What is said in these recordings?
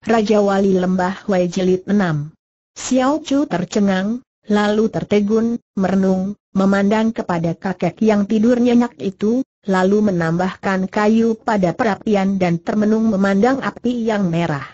Raja Wali Lembah Wei Jilid 6. Xiao Chu tercengang, lalu tertegun, merenung, memandang kepada kakek yang tidur nyenyak itu, lalu menambahkan kayu pada perapian dan termenung memandang api yang merah.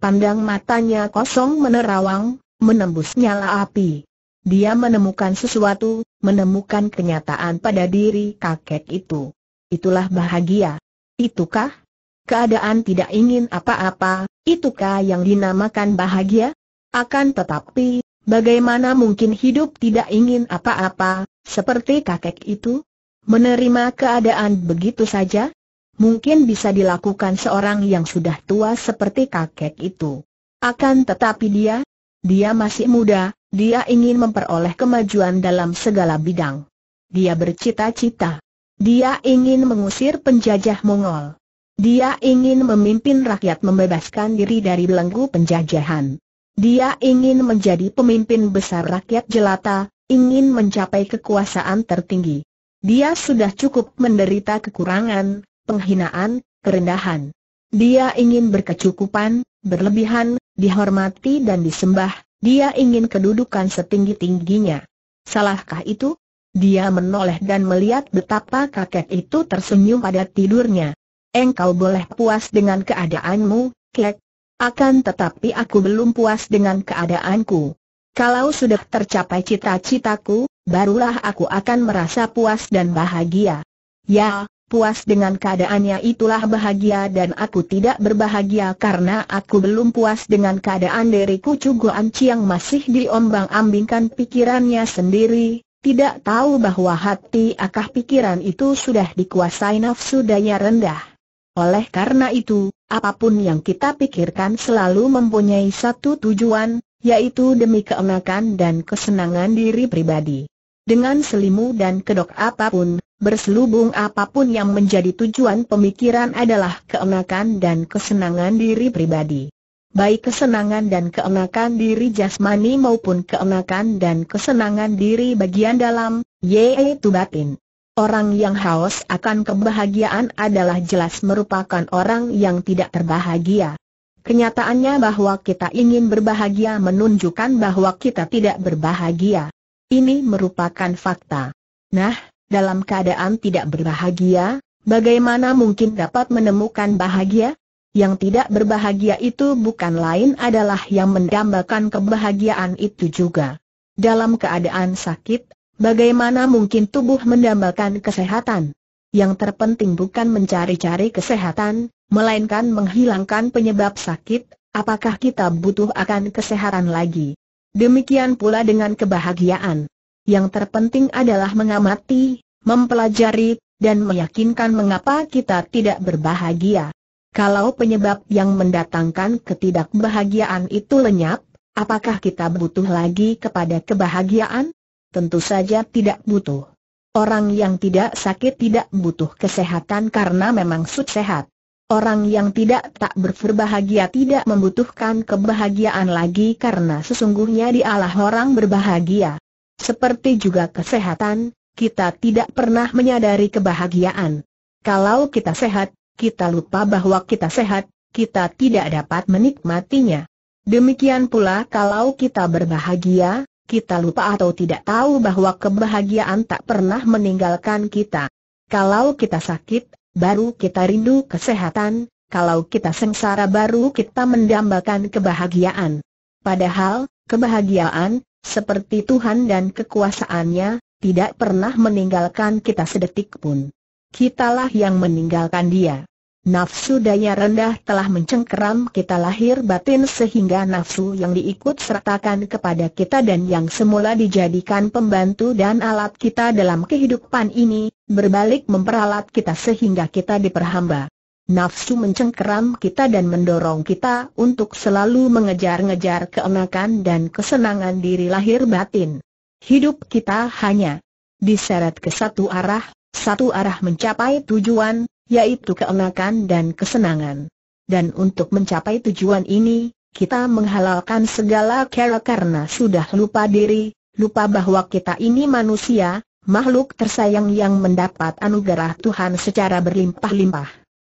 Pandang matanya kosong menerawang, menembus nyala api. Dia menemukan sesuatu, menemukan kenyataan pada diri kakek itu. Itulah bahagia. Itukah? keadaan tidak ingin apa-apa, itukah yang dinamakan bahagia? Akan tetapi, bagaimana mungkin hidup tidak ingin apa-apa, seperti kakek itu? Menerima keadaan begitu saja? Mungkin bisa dilakukan seorang yang sudah tua seperti kakek itu. Akan tetapi dia, dia masih muda, dia ingin memperoleh kemajuan dalam segala bidang. Dia bercita-cita. Dia ingin mengusir penjajah Mongol. Dia ingin memimpin rakyat membebaskan diri dari belenggu penjajahan. Dia ingin menjadi pemimpin besar rakyat jelata, ingin mencapai kekuasaan tertinggi. Dia sudah cukup menderita kekurangan, penghinaan, kerendahan. Dia ingin berkecukupan, berlebihan, dihormati dan disembah, dia ingin kedudukan setinggi-tingginya. Salahkah itu? Dia menoleh dan melihat betapa kakek itu tersenyum pada tidurnya engkau boleh puas dengan keadaanmu, kek. Akan tetapi aku belum puas dengan keadaanku. Kalau sudah tercapai cita-citaku, barulah aku akan merasa puas dan bahagia. Ya, puas dengan keadaannya itulah bahagia dan aku tidak berbahagia karena aku belum puas dengan keadaan diriku Cuguan Ciang masih diombang-ambingkan pikirannya sendiri, tidak tahu bahwa hati akah pikiran itu sudah dikuasai nafsu daya rendah. Oleh karena itu, apapun yang kita pikirkan selalu mempunyai satu tujuan, yaitu demi keenakan dan kesenangan diri pribadi. Dengan selimu dan kedok apapun, berselubung apapun yang menjadi tujuan pemikiran adalah keenakan dan kesenangan diri pribadi baik kesenangan dan keenakan diri jasmani maupun keenakan dan kesenangan diri bagian dalam, yaitu batin. Orang yang haus akan kebahagiaan adalah jelas merupakan orang yang tidak terbahagia. Kenyataannya bahwa kita ingin berbahagia menunjukkan bahwa kita tidak berbahagia. Ini merupakan fakta. Nah, dalam keadaan tidak berbahagia, bagaimana mungkin dapat menemukan bahagia? Yang tidak berbahagia itu bukan lain adalah yang mendambakan kebahagiaan itu juga. Dalam keadaan sakit Bagaimana mungkin tubuh mendambakan kesehatan? Yang terpenting bukan mencari-cari kesehatan, melainkan menghilangkan penyebab sakit, apakah kita butuh akan kesehatan lagi? Demikian pula dengan kebahagiaan. Yang terpenting adalah mengamati, mempelajari, dan meyakinkan mengapa kita tidak berbahagia. Kalau penyebab yang mendatangkan ketidakbahagiaan itu lenyap, apakah kita butuh lagi kepada kebahagiaan? tentu saja tidak butuh. Orang yang tidak sakit tidak butuh kesehatan karena memang sud sehat. Orang yang tidak tak berbahagia tidak membutuhkan kebahagiaan lagi karena sesungguhnya dialah orang berbahagia. Seperti juga kesehatan, kita tidak pernah menyadari kebahagiaan. Kalau kita sehat, kita lupa bahwa kita sehat, kita tidak dapat menikmatinya. Demikian pula kalau kita berbahagia, kita lupa atau tidak tahu bahwa kebahagiaan tak pernah meninggalkan kita. Kalau kita sakit, baru kita rindu kesehatan, kalau kita sengsara baru kita mendambakan kebahagiaan. Padahal, kebahagiaan, seperti Tuhan dan kekuasaannya, tidak pernah meninggalkan kita sedetik pun. Kitalah yang meninggalkan dia. Nafsu daya rendah telah mencengkeram kita lahir batin sehingga nafsu yang diikut sertakan kepada kita dan yang semula dijadikan pembantu dan alat kita dalam kehidupan ini, berbalik memperalat kita sehingga kita diperhamba. Nafsu mencengkeram kita dan mendorong kita untuk selalu mengejar-ngejar keenakan dan kesenangan diri lahir batin. Hidup kita hanya diseret ke satu arah, satu arah mencapai tujuan, yaitu keenakan dan kesenangan. Dan untuk mencapai tujuan ini, kita menghalalkan segala cara karena sudah lupa diri, lupa bahwa kita ini manusia, makhluk tersayang yang mendapat anugerah Tuhan secara berlimpah-limpah.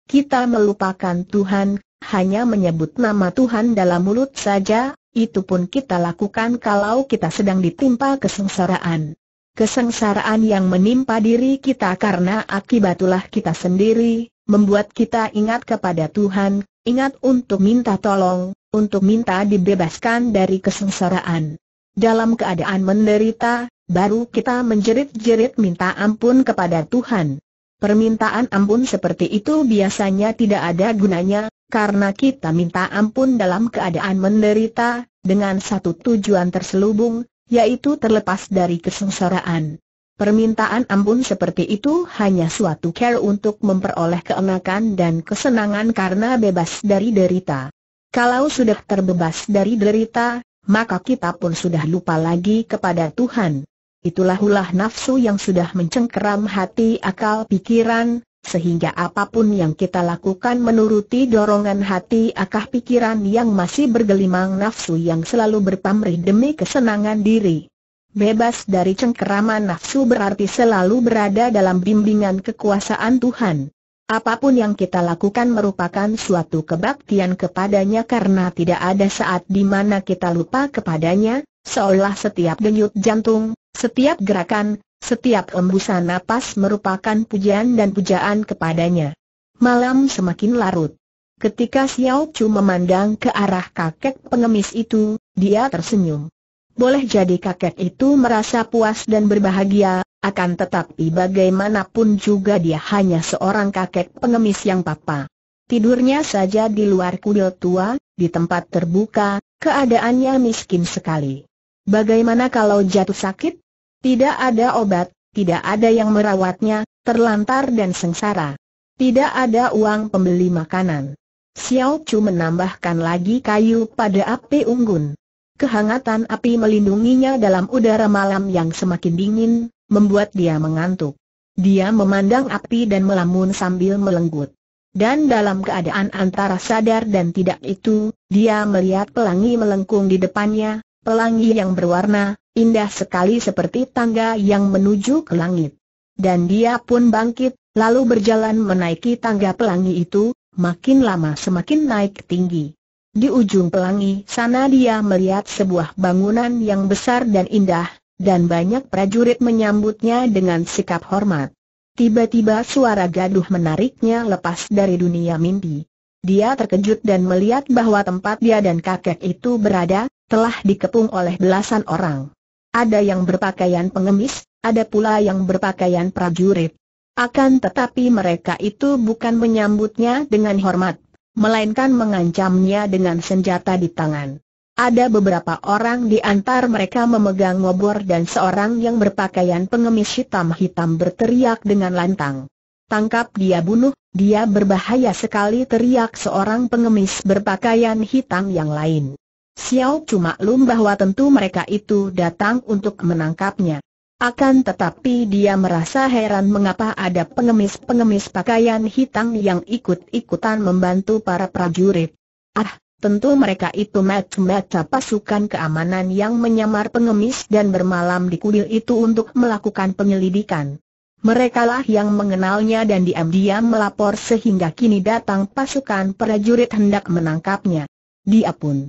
Kita melupakan Tuhan, hanya menyebut nama Tuhan dalam mulut saja, itu pun kita lakukan kalau kita sedang ditimpa kesengsaraan. Kesengsaraan yang menimpa diri kita karena akibatulah kita sendiri, membuat kita ingat kepada Tuhan, ingat untuk minta tolong, untuk minta dibebaskan dari kesengsaraan. Dalam keadaan menderita, baru kita menjerit-jerit minta ampun kepada Tuhan. Permintaan ampun seperti itu biasanya tidak ada gunanya, karena kita minta ampun dalam keadaan menderita, dengan satu tujuan terselubung, yaitu terlepas dari kesengsaraan. Permintaan ampun seperti itu hanya suatu care untuk memperoleh keenakan dan kesenangan karena bebas dari derita. Kalau sudah terbebas dari derita, maka kita pun sudah lupa lagi kepada Tuhan. Itulah ulah nafsu yang sudah mencengkeram hati akal pikiran, sehingga apapun yang kita lakukan menuruti dorongan hati akah pikiran yang masih bergelimang nafsu yang selalu berpamrih demi kesenangan diri. Bebas dari cengkeraman nafsu berarti selalu berada dalam bimbingan kekuasaan Tuhan. Apapun yang kita lakukan merupakan suatu kebaktian kepadanya karena tidak ada saat di mana kita lupa kepadanya, seolah setiap denyut jantung, setiap gerakan, setiap embusan napas merupakan pujian dan pujaan kepadanya. Malam semakin larut. Ketika Xiao Chu memandang ke arah kakek pengemis itu, dia tersenyum. Boleh jadi kakek itu merasa puas dan berbahagia, akan tetapi bagaimanapun juga dia hanya seorang kakek pengemis yang papa. Tidurnya saja di luar kuil tua, di tempat terbuka, keadaannya miskin sekali. Bagaimana kalau jatuh sakit? Tidak ada obat, tidak ada yang merawatnya, terlantar dan sengsara. Tidak ada uang pembeli makanan. Xiao Chu menambahkan lagi kayu pada api unggun. Kehangatan api melindunginya dalam udara malam yang semakin dingin, membuat dia mengantuk. Dia memandang api dan melamun sambil melenggut. Dan dalam keadaan antara sadar dan tidak itu, dia melihat pelangi melengkung di depannya, pelangi yang berwarna, indah sekali seperti tangga yang menuju ke langit. Dan dia pun bangkit, lalu berjalan menaiki tangga pelangi itu, makin lama semakin naik tinggi. Di ujung pelangi sana dia melihat sebuah bangunan yang besar dan indah, dan banyak prajurit menyambutnya dengan sikap hormat. Tiba-tiba suara gaduh menariknya lepas dari dunia mimpi. Dia terkejut dan melihat bahwa tempat dia dan kakek itu berada, telah dikepung oleh belasan orang. Ada yang berpakaian pengemis, ada pula yang berpakaian prajurit. Akan tetapi mereka itu bukan menyambutnya dengan hormat, melainkan mengancamnya dengan senjata di tangan. Ada beberapa orang di antar mereka memegang ngobor dan seorang yang berpakaian pengemis hitam-hitam berteriak dengan lantang. Tangkap dia bunuh, dia berbahaya sekali teriak seorang pengemis berpakaian hitam yang lain. Xiao Chu maklum bahwa tentu mereka itu datang untuk menangkapnya. Akan tetapi dia merasa heran mengapa ada pengemis-pengemis pakaian hitam yang ikut-ikutan membantu para prajurit. Ah, tentu mereka itu macam-macam pasukan keamanan yang menyamar pengemis dan bermalam di kuil itu untuk melakukan penyelidikan. Merekalah yang mengenalnya dan diam-diam melapor sehingga kini datang pasukan prajurit hendak menangkapnya. Dia pun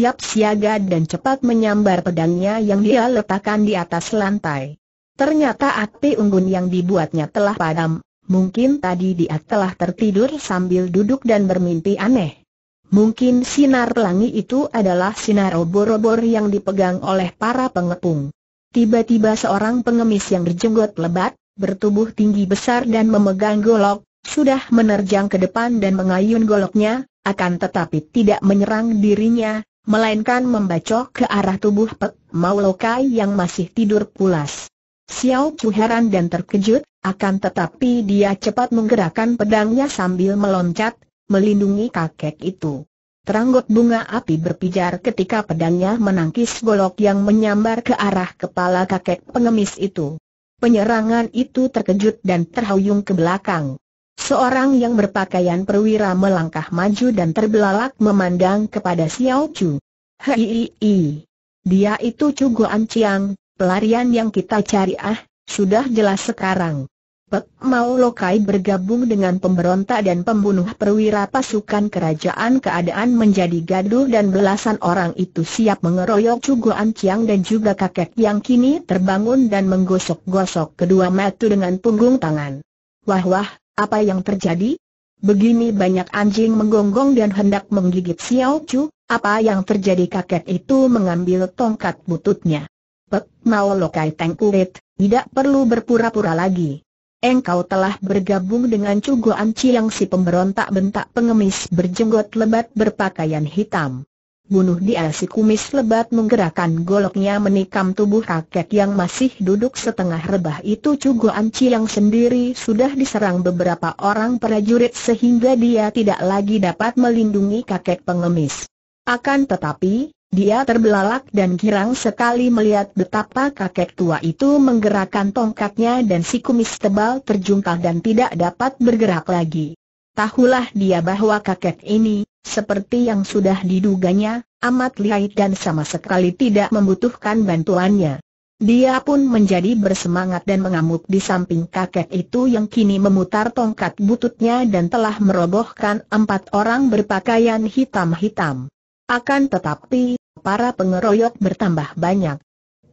siap siaga dan cepat menyambar pedangnya yang dia letakkan di atas lantai. Ternyata api unggun yang dibuatnya telah padam, mungkin tadi dia telah tertidur sambil duduk dan bermimpi aneh. Mungkin sinar pelangi itu adalah sinar obor-obor yang dipegang oleh para pengepung. Tiba-tiba seorang pengemis yang berjenggot lebat, bertubuh tinggi besar dan memegang golok, sudah menerjang ke depan dan mengayun goloknya, akan tetapi tidak menyerang dirinya, melainkan membacok ke arah tubuh Pek Maulokai yang masih tidur pulas. Xiao Chu heran dan terkejut, akan tetapi dia cepat menggerakkan pedangnya sambil meloncat, melindungi kakek itu. Teranggot bunga api berpijar ketika pedangnya menangkis golok yang menyambar ke arah kepala kakek pengemis itu. Penyerangan itu terkejut dan terhuyung ke belakang. Seorang yang berpakaian perwira melangkah maju dan terbelalak memandang kepada Xiao Chu. Hei, dia itu Chu Guan Chiang, pelarian yang kita cari ah, sudah jelas sekarang. Pek Mau Lokai bergabung dengan pemberontak dan pembunuh perwira pasukan kerajaan keadaan menjadi gaduh dan belasan orang itu siap mengeroyok Chu Guan Chiang dan juga kakek yang kini terbangun dan menggosok-gosok kedua mata dengan punggung tangan. Wah wah, apa yang terjadi? Begini banyak anjing menggonggong dan hendak menggigit Xiao Chu, apa yang terjadi kakek itu mengambil tongkat bututnya. Pek, mau lokai teng urit, tidak perlu berpura-pura lagi. Engkau telah bergabung dengan Cugo Anci yang si pemberontak bentak pengemis berjenggot lebat berpakaian hitam bunuh dia si kumis lebat menggerakkan goloknya menikam tubuh kakek yang masih duduk setengah rebah itu Cugo Anci yang sendiri sudah diserang beberapa orang prajurit sehingga dia tidak lagi dapat melindungi kakek pengemis. Akan tetapi, dia terbelalak dan girang sekali melihat betapa kakek tua itu menggerakkan tongkatnya dan si kumis tebal terjungkal dan tidak dapat bergerak lagi. Tahulah dia bahwa kakek ini, seperti yang sudah diduganya, amat lihai dan sama sekali tidak membutuhkan bantuannya. Dia pun menjadi bersemangat dan mengamuk di samping kakek itu yang kini memutar tongkat bututnya dan telah merobohkan empat orang berpakaian hitam-hitam. Akan tetapi, para pengeroyok bertambah banyak.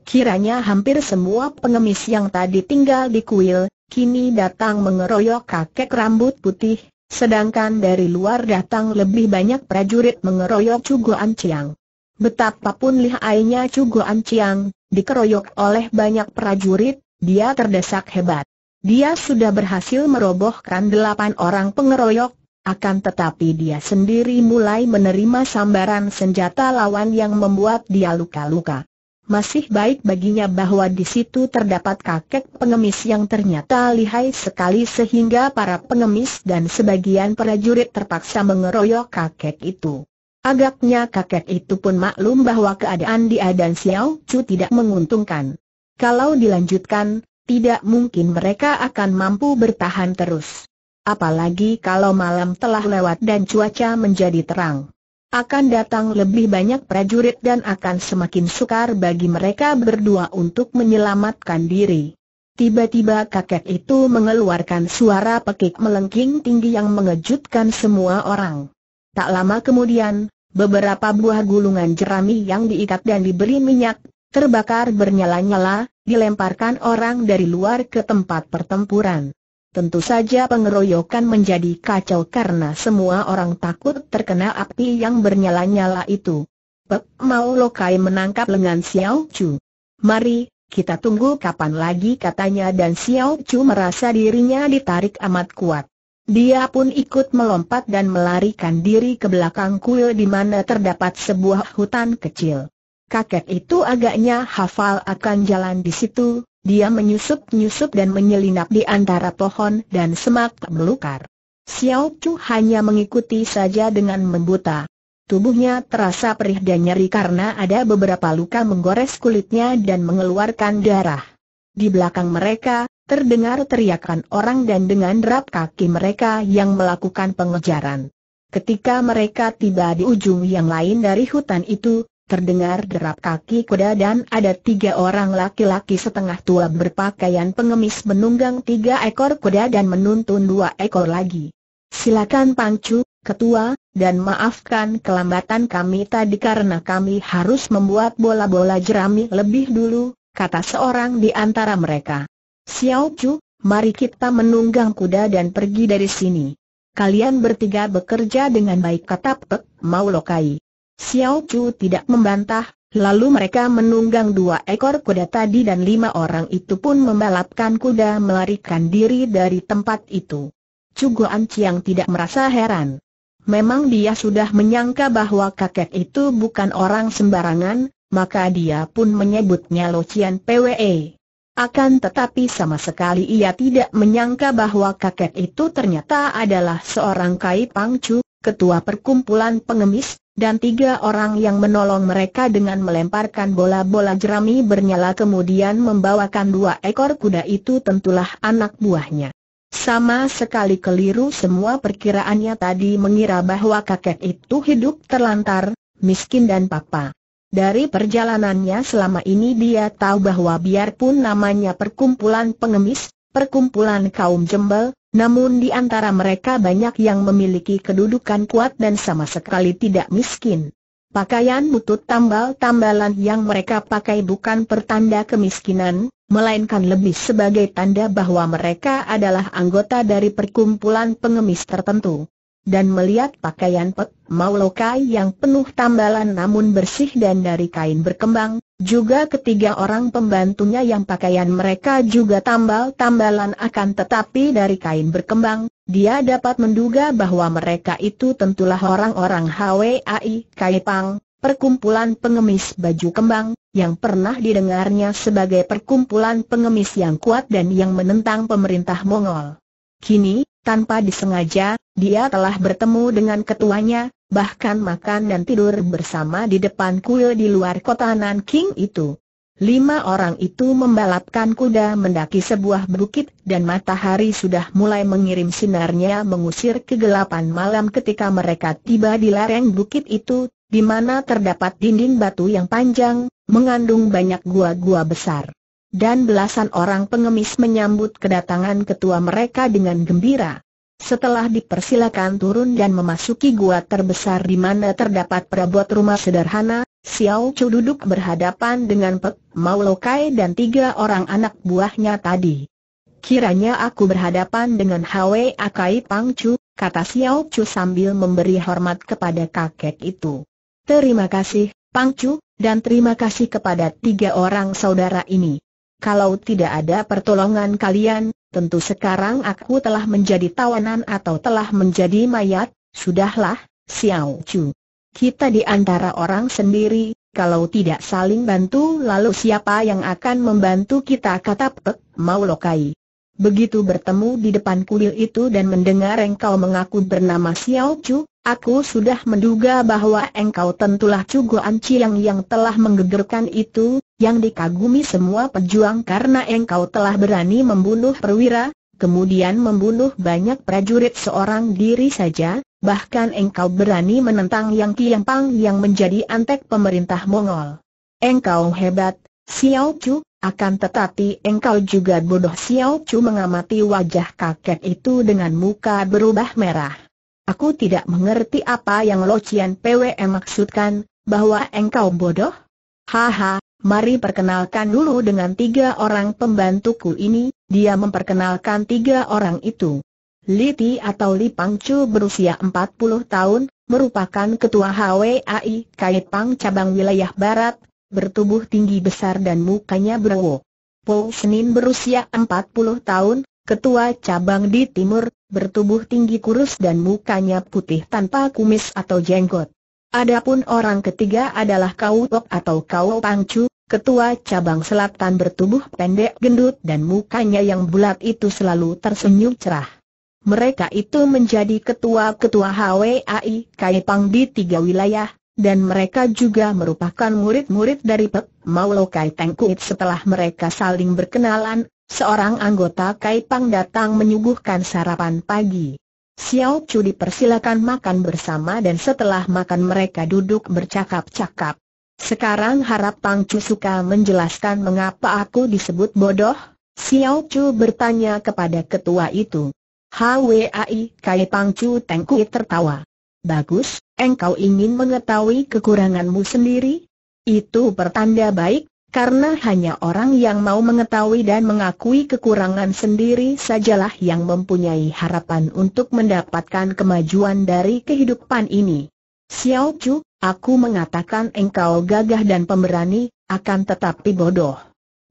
Kiranya hampir semua pengemis yang tadi tinggal di kuil, kini datang mengeroyok kakek rambut putih, Sedangkan dari luar datang lebih banyak prajurit mengeroyok Cugoan Ciang. Betapapun lihainya Cugoan Anciang, dikeroyok oleh banyak prajurit, dia terdesak hebat. Dia sudah berhasil merobohkan delapan orang pengeroyok, akan tetapi dia sendiri mulai menerima sambaran senjata lawan yang membuat dia luka-luka masih baik baginya bahwa di situ terdapat kakek pengemis yang ternyata lihai sekali sehingga para pengemis dan sebagian prajurit terpaksa mengeroyok kakek itu. Agaknya kakek itu pun maklum bahwa keadaan di dan Xiao Chu tidak menguntungkan. Kalau dilanjutkan, tidak mungkin mereka akan mampu bertahan terus. Apalagi kalau malam telah lewat dan cuaca menjadi terang. Akan datang lebih banyak prajurit dan akan semakin sukar bagi mereka berdua untuk menyelamatkan diri. Tiba-tiba kakek itu mengeluarkan suara pekik melengking tinggi yang mengejutkan semua orang. Tak lama kemudian, beberapa buah gulungan jerami yang diikat dan diberi minyak, terbakar bernyala-nyala, dilemparkan orang dari luar ke tempat pertempuran. Tentu saja pengeroyokan menjadi kacau karena semua orang takut terkena api yang bernyala-nyala itu. Pek Mau Lokai menangkap lengan Xiao Chu. Mari, kita tunggu kapan lagi katanya dan Xiao Chu merasa dirinya ditarik amat kuat. Dia pun ikut melompat dan melarikan diri ke belakang kuil di mana terdapat sebuah hutan kecil. Kakek itu agaknya hafal akan jalan di situ, dia menyusup-nyusup dan menyelinap di antara pohon dan semak melukar. Xiao Chu hanya mengikuti saja dengan membuta. Tubuhnya terasa perih dan nyeri karena ada beberapa luka menggores kulitnya dan mengeluarkan darah. Di belakang mereka, terdengar teriakan orang dan dengan derap kaki mereka yang melakukan pengejaran. Ketika mereka tiba di ujung yang lain dari hutan itu, terdengar derap kaki kuda dan ada tiga orang laki-laki setengah tua berpakaian pengemis menunggang tiga ekor kuda dan menuntun dua ekor lagi. Silakan Pangcu, Ketua, dan maafkan kelambatan kami tadi karena kami harus membuat bola-bola jerami lebih dulu, kata seorang di antara mereka. Xiao Chu, mari kita menunggang kuda dan pergi dari sini. Kalian bertiga bekerja dengan baik kata Pek, Mau Xiao Chu tidak membantah, lalu mereka menunggang dua ekor kuda tadi dan lima orang itu pun membalapkan kuda melarikan diri dari tempat itu. Guan Ciang tidak merasa heran. Memang dia sudah menyangka bahwa kakek itu bukan orang sembarangan, maka dia pun menyebutnya Lo Chian PWE. Akan tetapi sama sekali ia tidak menyangka bahwa kakek itu ternyata adalah seorang Kai Pang Chu, ketua perkumpulan pengemis, dan tiga orang yang menolong mereka dengan melemparkan bola-bola jerami bernyala kemudian membawakan dua ekor kuda itu tentulah anak buahnya. Sama sekali keliru semua perkiraannya tadi mengira bahwa kakek itu hidup terlantar, miskin dan papa. Dari perjalanannya selama ini dia tahu bahwa biarpun namanya perkumpulan pengemis, perkumpulan kaum jembel, namun di antara mereka banyak yang memiliki kedudukan kuat dan sama sekali tidak miskin. Pakaian butut tambal-tambalan yang mereka pakai bukan pertanda kemiskinan, melainkan lebih sebagai tanda bahwa mereka adalah anggota dari perkumpulan pengemis tertentu. Dan melihat pakaian Pek Maulokai yang penuh tambalan namun bersih dan dari kain berkembang, juga ketiga orang pembantunya yang pakaian mereka juga tambal-tambalan akan tetapi dari kain berkembang, dia dapat menduga bahwa mereka itu tentulah orang-orang HWAI Kaipang, perkumpulan pengemis baju kembang, yang pernah didengarnya sebagai perkumpulan pengemis yang kuat dan yang menentang pemerintah Mongol. Kini, tanpa disengaja, dia telah bertemu dengan ketuanya, bahkan makan dan tidur bersama di depan kuil di luar kota Nanking itu. Lima orang itu membalapkan kuda mendaki sebuah bukit dan matahari sudah mulai mengirim sinarnya mengusir kegelapan malam ketika mereka tiba di lereng bukit itu, di mana terdapat dinding batu yang panjang, mengandung banyak gua-gua besar. Dan belasan orang pengemis menyambut kedatangan ketua mereka dengan gembira. Setelah dipersilakan turun dan memasuki gua terbesar di mana terdapat perabot rumah sederhana, Xiao Chu duduk berhadapan dengan Pek, Maulokai dan tiga orang anak buahnya tadi. Kiranya aku berhadapan dengan Hwe Akai Pang Chu, kata Xiao Chu sambil memberi hormat kepada kakek itu. Terima kasih, Pang Chu, dan terima kasih kepada tiga orang saudara ini. Kalau tidak ada pertolongan kalian, tentu sekarang aku telah menjadi tawanan atau telah menjadi mayat, sudahlah, Xiao Chu. Kita di antara orang sendiri, kalau tidak saling bantu lalu siapa yang akan membantu kita kata Pek Mau Lokai. Begitu bertemu di depan kuil itu dan mendengar engkau mengaku bernama Xiao Chu, Aku sudah menduga bahwa engkau tentulah Cugo Anci yang yang telah menggegerkan itu, yang dikagumi semua pejuang karena engkau telah berani membunuh perwira, kemudian membunuh banyak prajurit seorang diri saja, bahkan engkau berani menentang Yang pang yang menjadi antek pemerintah Mongol. Engkau hebat, Xiao Chu, akan tetapi engkau juga bodoh Xiao Chu mengamati wajah kakek itu dengan muka berubah merah. Aku tidak mengerti apa yang Lo Cian PWE maksudkan, bahwa engkau bodoh? Haha, mari perkenalkan dulu dengan tiga orang pembantuku ini, dia memperkenalkan tiga orang itu. Liti atau Li Pangcu berusia 40 tahun, merupakan ketua HWAI Kaitpang cabang wilayah barat, bertubuh tinggi besar dan mukanya berwo. Paul Senin berusia 40 tahun, ketua cabang di timur, bertubuh tinggi kurus dan mukanya putih tanpa kumis atau jenggot. Adapun orang ketiga adalah Kau Tok atau Kau Pangcu, ketua cabang selatan bertubuh pendek gendut dan mukanya yang bulat itu selalu tersenyum cerah. Mereka itu menjadi ketua-ketua HWAI Kaipang di tiga wilayah, dan mereka juga merupakan murid-murid dari Pek Maulokai Tengkuit setelah mereka saling berkenalan, Seorang anggota Kaipang datang menyuguhkan sarapan pagi. Xiao Chu dipersilakan makan bersama dan setelah makan mereka duduk bercakap-cakap. Sekarang harap Pang Chu suka menjelaskan mengapa aku disebut bodoh? Xiao Chu bertanya kepada ketua itu. HWAI Kai Pang Chu Tengkui tertawa. Bagus, engkau ingin mengetahui kekuranganmu sendiri? Itu pertanda baik, karena hanya orang yang mau mengetahui dan mengakui kekurangan sendiri sajalah yang mempunyai harapan untuk mendapatkan kemajuan dari kehidupan ini. Xiao Chu, aku mengatakan engkau gagah dan pemberani, akan tetapi bodoh.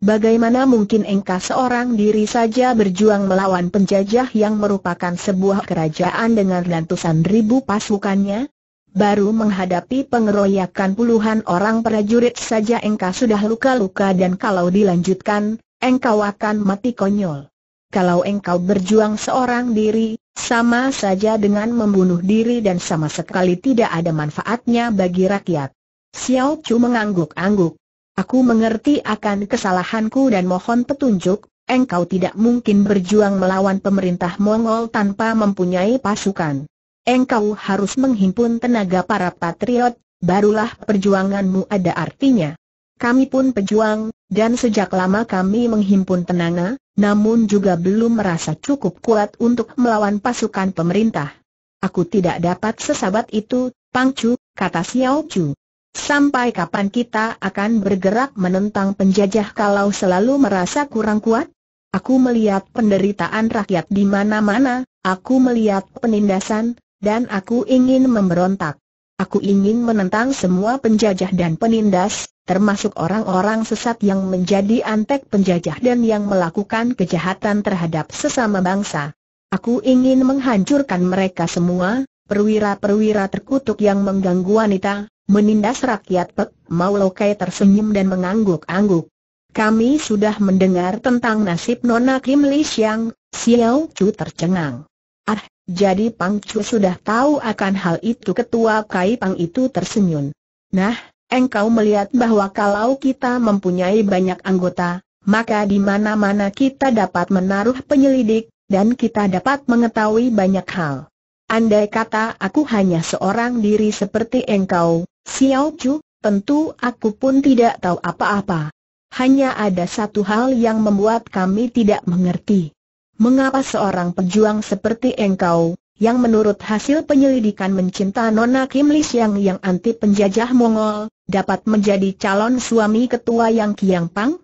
Bagaimana mungkin engkau seorang diri saja berjuang melawan penjajah yang merupakan sebuah kerajaan dengan lantusan ribu pasukannya? baru menghadapi pengeroyakan puluhan orang prajurit saja engkau sudah luka-luka dan kalau dilanjutkan, engkau akan mati konyol. Kalau engkau berjuang seorang diri, sama saja dengan membunuh diri dan sama sekali tidak ada manfaatnya bagi rakyat. Xiao Chu mengangguk-angguk. Aku mengerti akan kesalahanku dan mohon petunjuk, engkau tidak mungkin berjuang melawan pemerintah Mongol tanpa mempunyai pasukan engkau harus menghimpun tenaga para patriot, barulah perjuanganmu ada artinya. Kami pun pejuang, dan sejak lama kami menghimpun tenaga, namun juga belum merasa cukup kuat untuk melawan pasukan pemerintah. Aku tidak dapat sesabat itu, Pangcu, kata Xiao Chu. Sampai kapan kita akan bergerak menentang penjajah kalau selalu merasa kurang kuat? Aku melihat penderitaan rakyat di mana-mana, aku melihat penindasan, dan aku ingin memberontak. Aku ingin menentang semua penjajah dan penindas, termasuk orang-orang sesat yang menjadi antek penjajah dan yang melakukan kejahatan terhadap sesama bangsa. Aku ingin menghancurkan mereka semua, perwira-perwira terkutuk yang mengganggu wanita, menindas rakyat Pek Maulokai tersenyum dan mengangguk-angguk. Kami sudah mendengar tentang nasib Nona Kim Li Siang, Xiao Chu tercengang. Ah, jadi Pang Chu sudah tahu akan hal itu ketua Kai Pang itu tersenyum. Nah, engkau melihat bahwa kalau kita mempunyai banyak anggota, maka di mana-mana kita dapat menaruh penyelidik, dan kita dapat mengetahui banyak hal. Andai kata aku hanya seorang diri seperti engkau, Xiao Chu, tentu aku pun tidak tahu apa-apa. Hanya ada satu hal yang membuat kami tidak mengerti mengapa seorang pejuang seperti engkau, yang menurut hasil penyelidikan mencinta Nona Kim Lee Siang yang anti penjajah Mongol, dapat menjadi calon suami ketua Yang Kiang Pang?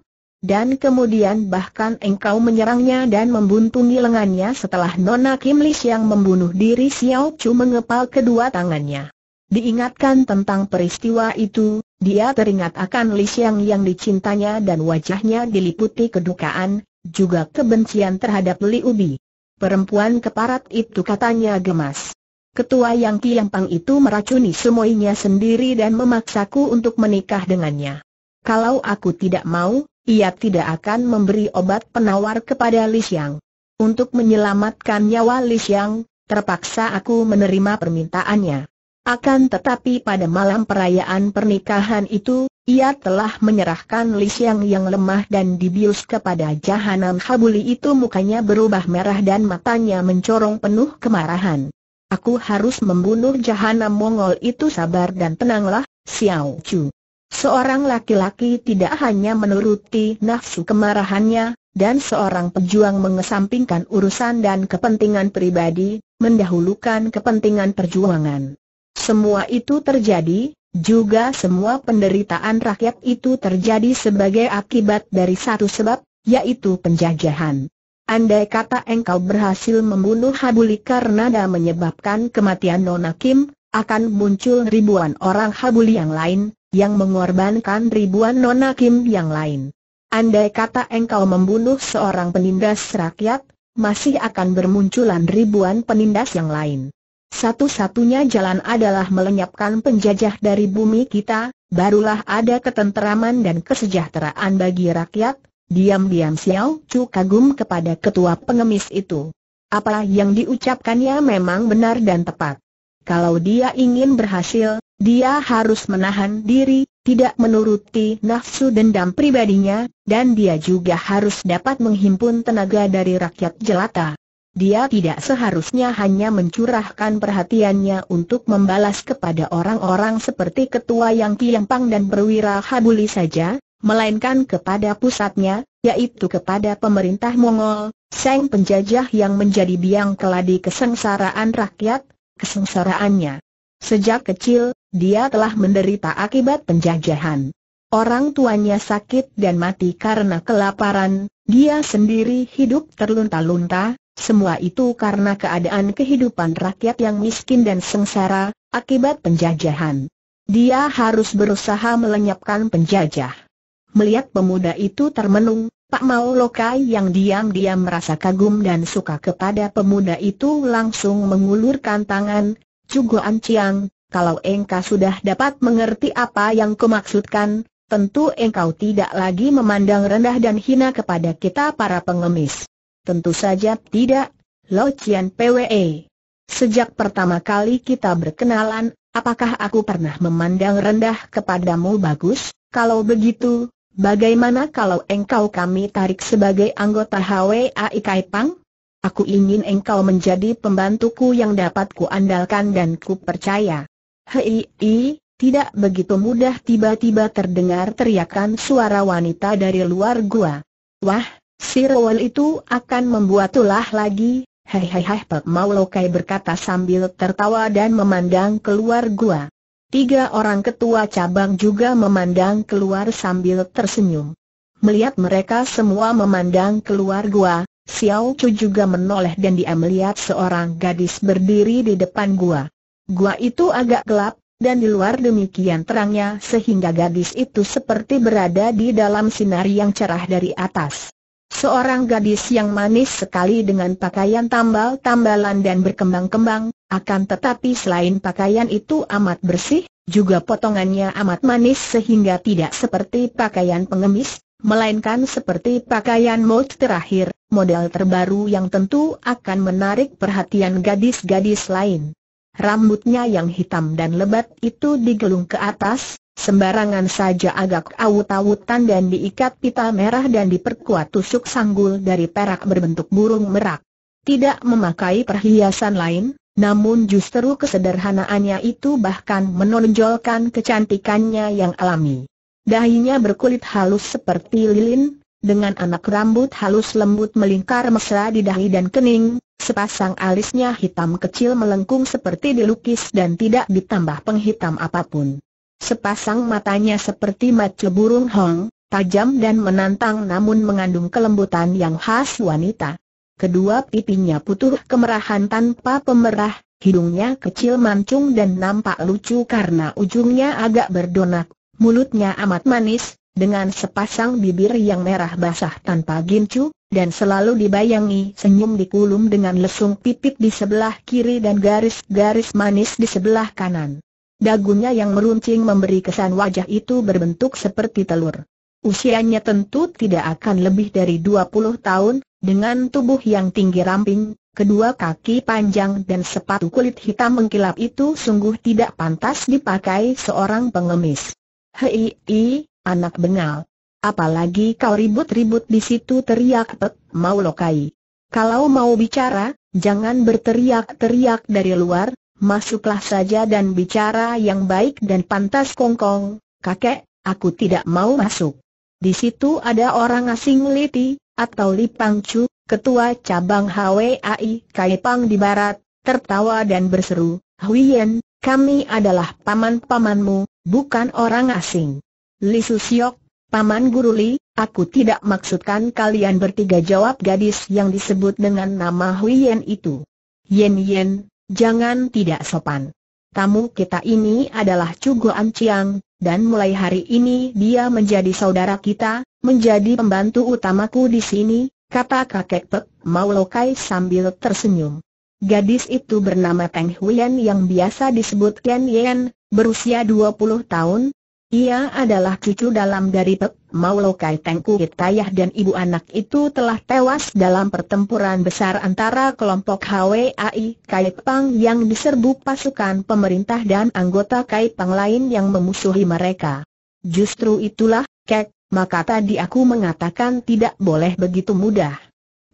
Dan kemudian bahkan engkau menyerangnya dan membuntungi lengannya setelah Nona Kim Lee Siang membunuh diri Xiao Chu mengepal kedua tangannya. Diingatkan tentang peristiwa itu, dia teringat akan Li Xiang yang dicintanya dan wajahnya diliputi kedukaan, juga kebencian terhadap Li Ubi. Perempuan keparat itu katanya gemas. Ketua Yang Kiampang itu meracuni semuanya sendiri dan memaksaku untuk menikah dengannya. Kalau aku tidak mau, ia tidak akan memberi obat penawar kepada Li Xiang. Untuk menyelamatkan nyawa Li Xiang, terpaksa aku menerima permintaannya. Akan tetapi pada malam perayaan pernikahan itu, ia telah menyerahkan Li Xiang yang lemah dan dibius kepada Jahanam Habuli itu mukanya berubah merah dan matanya mencorong penuh kemarahan. Aku harus membunuh Jahanam Mongol itu sabar dan tenanglah, Xiao Chu. Seorang laki-laki tidak hanya menuruti nafsu kemarahannya, dan seorang pejuang mengesampingkan urusan dan kepentingan pribadi, mendahulukan kepentingan perjuangan. Semua itu terjadi, juga semua penderitaan rakyat itu terjadi sebagai akibat dari satu sebab, yaitu penjajahan. Andai kata engkau berhasil membunuh Habuli karena dah menyebabkan kematian Nona Kim, akan muncul ribuan orang Habuli yang lain, yang mengorbankan ribuan Nona Kim yang lain. Andai kata engkau membunuh seorang penindas rakyat, masih akan bermunculan ribuan penindas yang lain. Satu-satunya jalan adalah melenyapkan penjajah dari bumi kita, barulah ada ketenteraman dan kesejahteraan bagi rakyat. Diam-diam Xiao Chu kagum kepada ketua pengemis itu. Apa yang diucapkannya memang benar dan tepat. Kalau dia ingin berhasil, dia harus menahan diri, tidak menuruti nafsu dendam pribadinya, dan dia juga harus dapat menghimpun tenaga dari rakyat jelata. Dia tidak seharusnya hanya mencurahkan perhatiannya untuk membalas kepada orang-orang seperti Ketua Yang kiyampang dan Perwira Habuli saja, melainkan kepada pusatnya, yaitu kepada pemerintah Mongol, sang penjajah yang menjadi biang keladi kesengsaraan rakyat, kesengsaraannya. Sejak kecil, dia telah menderita akibat penjajahan. Orang tuanya sakit dan mati karena kelaparan, dia sendiri hidup terlunta-lunta, semua itu karena keadaan kehidupan rakyat yang miskin dan sengsara, akibat penjajahan. Dia harus berusaha melenyapkan penjajah. Melihat pemuda itu termenung, Pak Mau Lokai yang diam-diam merasa kagum dan suka kepada pemuda itu langsung mengulurkan tangan, Cugo Anciang, kalau engkau sudah dapat mengerti apa yang kumaksudkan, tentu engkau tidak lagi memandang rendah dan hina kepada kita para pengemis. Tentu saja tidak, Lo Chien PWE. Sejak pertama kali kita berkenalan, apakah aku pernah memandang rendah kepadamu bagus? Kalau begitu, bagaimana kalau engkau kami tarik sebagai anggota HWAI Pang? Aku ingin engkau menjadi pembantuku yang dapat kuandalkan dan kupercaya. Hei, i, tidak begitu mudah tiba-tiba terdengar teriakan suara wanita dari luar gua. Wah, Si Rowan itu akan membuat ulah lagi, hei hei hei Pak Maulokai berkata sambil tertawa dan memandang keluar gua. Tiga orang ketua cabang juga memandang keluar sambil tersenyum. Melihat mereka semua memandang keluar gua, Xiao Chu juga menoleh dan dia melihat seorang gadis berdiri di depan gua. Gua itu agak gelap, dan di luar demikian terangnya sehingga gadis itu seperti berada di dalam sinar yang cerah dari atas. Seorang gadis yang manis sekali dengan pakaian tambal-tambalan dan berkembang-kembang, akan tetapi selain pakaian itu amat bersih, juga potongannya amat manis sehingga tidak seperti pakaian pengemis, melainkan seperti pakaian mode terakhir, model terbaru yang tentu akan menarik perhatian gadis-gadis lain. Rambutnya yang hitam dan lebat itu digelung ke atas, sembarangan saja agak awut-awutan dan diikat pita merah dan diperkuat tusuk sanggul dari perak berbentuk burung merak. Tidak memakai perhiasan lain, namun justru kesederhanaannya itu bahkan menonjolkan kecantikannya yang alami. Dahinya berkulit halus seperti lilin, dengan anak rambut halus lembut melingkar mesra di dahi dan kening, sepasang alisnya hitam kecil melengkung seperti dilukis dan tidak ditambah penghitam apapun. Sepasang matanya seperti mata burung hong, tajam dan menantang namun mengandung kelembutan yang khas wanita. Kedua pipinya putih kemerahan tanpa pemerah, hidungnya kecil mancung dan nampak lucu karena ujungnya agak berdonat. mulutnya amat manis, dengan sepasang bibir yang merah basah tanpa gincu, dan selalu dibayangi senyum dikulum dengan lesung pipit di sebelah kiri dan garis-garis manis di sebelah kanan. Dagunya yang meruncing memberi kesan wajah itu berbentuk seperti telur. Usianya tentu tidak akan lebih dari 20 tahun, dengan tubuh yang tinggi ramping, kedua kaki panjang dan sepatu kulit hitam mengkilap itu sungguh tidak pantas dipakai seorang pengemis. Hei, anak bengal. Apalagi kau ribut-ribut di situ teriak pek, mau lokai. Kalau mau bicara, jangan berteriak-teriak dari luar, masuklah saja dan bicara yang baik dan pantas kongkong, kakek, aku tidak mau masuk. Di situ ada orang asing Liti, atau Li Pangcu, ketua cabang HWAI Kaipang di barat, tertawa dan berseru, Huyen, kami adalah paman-pamanmu, bukan orang asing. Li Susiok, paman guru Li, aku tidak maksudkan kalian bertiga jawab gadis yang disebut dengan nama Huyen itu. Yen Yen, Jangan tidak sopan. Tamu kita ini adalah Cugo Anciang, dan mulai hari ini dia menjadi saudara kita, menjadi pembantu utamaku di sini, kata kakek Pek Maulokai sambil tersenyum. Gadis itu bernama Teng Huyen yang biasa disebut Ken Yen, berusia 20 tahun, ia adalah cucu dalam dari Pek Maulokai Tengku Hitayah dan ibu anak itu telah tewas dalam pertempuran besar antara kelompok HWAI Kaipang yang diserbu pasukan pemerintah dan anggota Kaipang lain yang memusuhi mereka. Justru itulah, Kek, maka tadi aku mengatakan tidak boleh begitu mudah.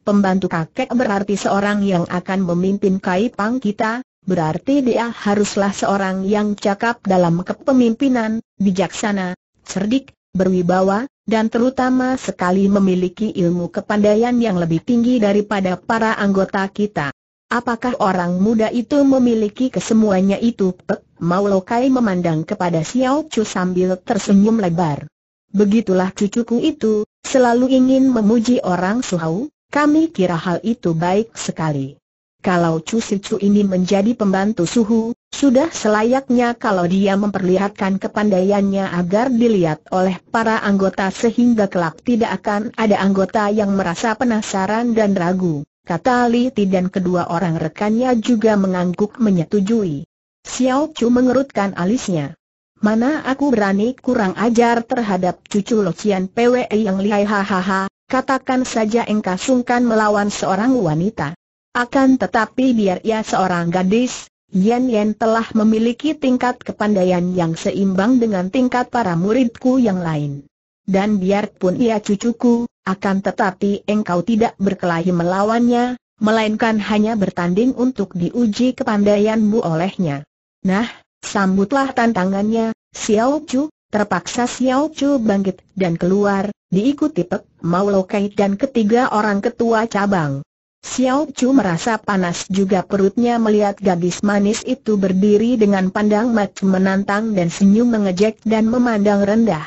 Pembantu kakek berarti seorang yang akan memimpin Kaipang kita, berarti dia haruslah seorang yang cakap dalam kepemimpinan, bijaksana, cerdik, berwibawa, dan terutama sekali memiliki ilmu kepandaian yang lebih tinggi daripada para anggota kita. Apakah orang muda itu memiliki kesemuanya itu? Pek, Maulokai memandang kepada Xiao Chu sambil tersenyum lebar. Begitulah cucuku itu, selalu ingin memuji orang Suhau, kami kira hal itu baik sekali. Kalau Chu Sicu ini menjadi pembantu suhu, sudah selayaknya kalau dia memperlihatkan kepandaiannya agar dilihat oleh para anggota sehingga kelak tidak akan ada anggota yang merasa penasaran dan ragu, kata Li Ti dan kedua orang rekannya juga mengangguk menyetujui. Xiao Chu mengerutkan alisnya. Mana aku berani kurang ajar terhadap cucu Locian PWE yang lihai hahaha, katakan saja engkau sungkan melawan seorang wanita. Akan tetapi biar ia seorang gadis, Yen Yen telah memiliki tingkat kepandaian yang seimbang dengan tingkat para muridku yang lain. Dan biarpun ia cucuku, akan tetapi engkau tidak berkelahi melawannya, melainkan hanya bertanding untuk diuji kepandaianmu olehnya. Nah, sambutlah tantangannya, Xiao Chu, Terpaksa Xiao Chu bangkit dan keluar, diikuti Pek Mao Lokai dan ketiga orang ketua cabang. Xiao Chu merasa panas juga perutnya melihat gadis manis itu berdiri dengan pandang mata menantang dan senyum mengejek dan memandang rendah.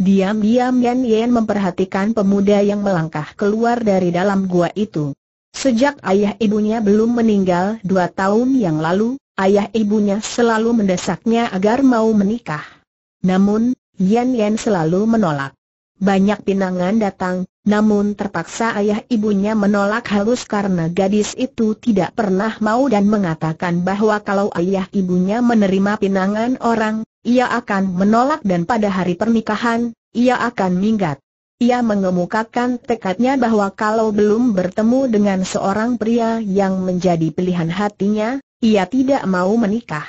Diam-diam Yan Yan memperhatikan pemuda yang melangkah keluar dari dalam gua itu. Sejak ayah ibunya belum meninggal dua tahun yang lalu, ayah ibunya selalu mendesaknya agar mau menikah. Namun, Yan Yan selalu menolak. Banyak pinangan datang, namun terpaksa ayah ibunya menolak halus karena gadis itu tidak pernah mau dan mengatakan bahwa kalau ayah ibunya menerima pinangan orang, ia akan menolak dan pada hari pernikahan, ia akan minggat. Ia mengemukakan tekadnya bahwa kalau belum bertemu dengan seorang pria yang menjadi pilihan hatinya, ia tidak mau menikah.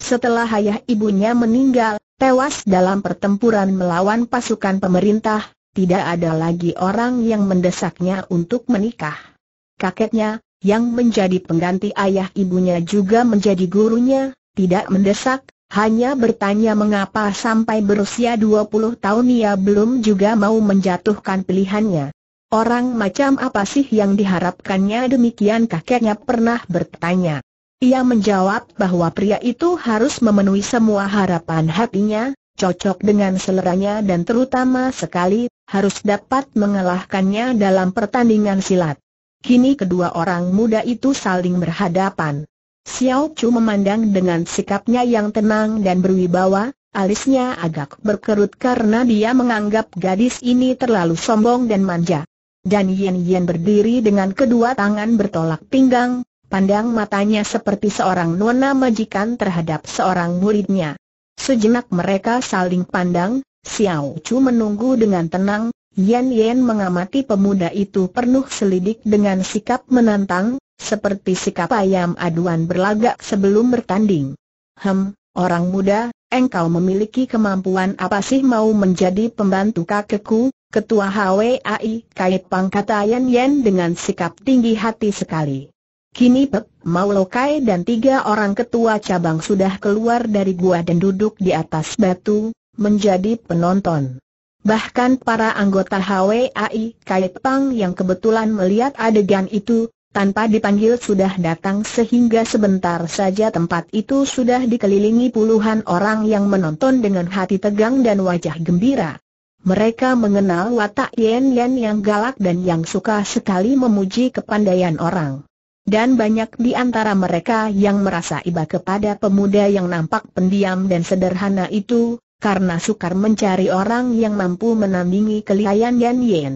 Setelah ayah ibunya meninggal, tewas dalam pertempuran melawan pasukan pemerintah, tidak ada lagi orang yang mendesaknya untuk menikah. Kakeknya, yang menjadi pengganti ayah ibunya juga menjadi gurunya, tidak mendesak, hanya bertanya mengapa sampai berusia 20 tahun ia belum juga mau menjatuhkan pilihannya. Orang macam apa sih yang diharapkannya demikian kakeknya pernah bertanya. Ia menjawab bahwa pria itu harus memenuhi semua harapan hatinya, cocok dengan seleranya dan terutama sekali, harus dapat mengalahkannya dalam pertandingan silat. Kini kedua orang muda itu saling berhadapan. Xiao Chu memandang dengan sikapnya yang tenang dan berwibawa, alisnya agak berkerut karena dia menganggap gadis ini terlalu sombong dan manja. Dan Yen Yen berdiri dengan kedua tangan bertolak pinggang, pandang matanya seperti seorang nona majikan terhadap seorang muridnya. Sejenak mereka saling pandang, Xiao Chu menunggu dengan tenang, Yan Yan mengamati pemuda itu penuh selidik dengan sikap menantang, seperti sikap ayam aduan berlagak sebelum bertanding. Hem, orang muda, engkau memiliki kemampuan apa sih mau menjadi pembantu kakekku? Ketua HWAI kait Pang kata Yan Yan dengan sikap tinggi hati sekali. Kini Pek, Maulokai dan tiga orang ketua cabang sudah keluar dari gua dan duduk di atas batu, menjadi penonton. Bahkan para anggota HWAI Kaipang yang kebetulan melihat adegan itu, tanpa dipanggil sudah datang sehingga sebentar saja tempat itu sudah dikelilingi puluhan orang yang menonton dengan hati tegang dan wajah gembira. Mereka mengenal watak Yen Yen yang galak dan yang suka sekali memuji kepandaian orang. Dan banyak di antara mereka yang merasa iba kepada pemuda yang nampak pendiam dan sederhana itu, karena sukar mencari orang yang mampu menandingi kelihayan Yan Yan.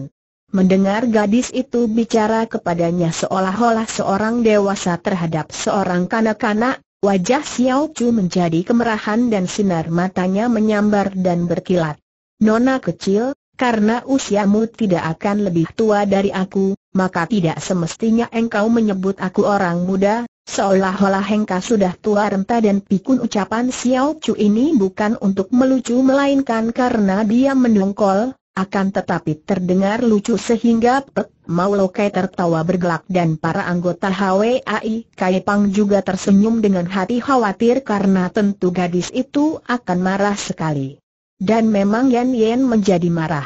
Mendengar gadis itu bicara kepadanya seolah-olah seorang dewasa terhadap seorang kanak-kanak, wajah Xiao Chu menjadi kemerahan dan sinar matanya menyambar dan berkilat. Nona kecil, karena usiamu tidak akan lebih tua dari aku, maka tidak semestinya engkau menyebut aku orang muda, seolah-olah engkau sudah tua renta dan pikun ucapan Xiao Chu ini bukan untuk melucu melainkan karena dia mendongkol, akan tetapi terdengar lucu sehingga Pek Lokai tertawa bergelak dan para anggota HWAI Kai Pang juga tersenyum dengan hati khawatir karena tentu gadis itu akan marah sekali. Dan memang Yan Yan menjadi marah.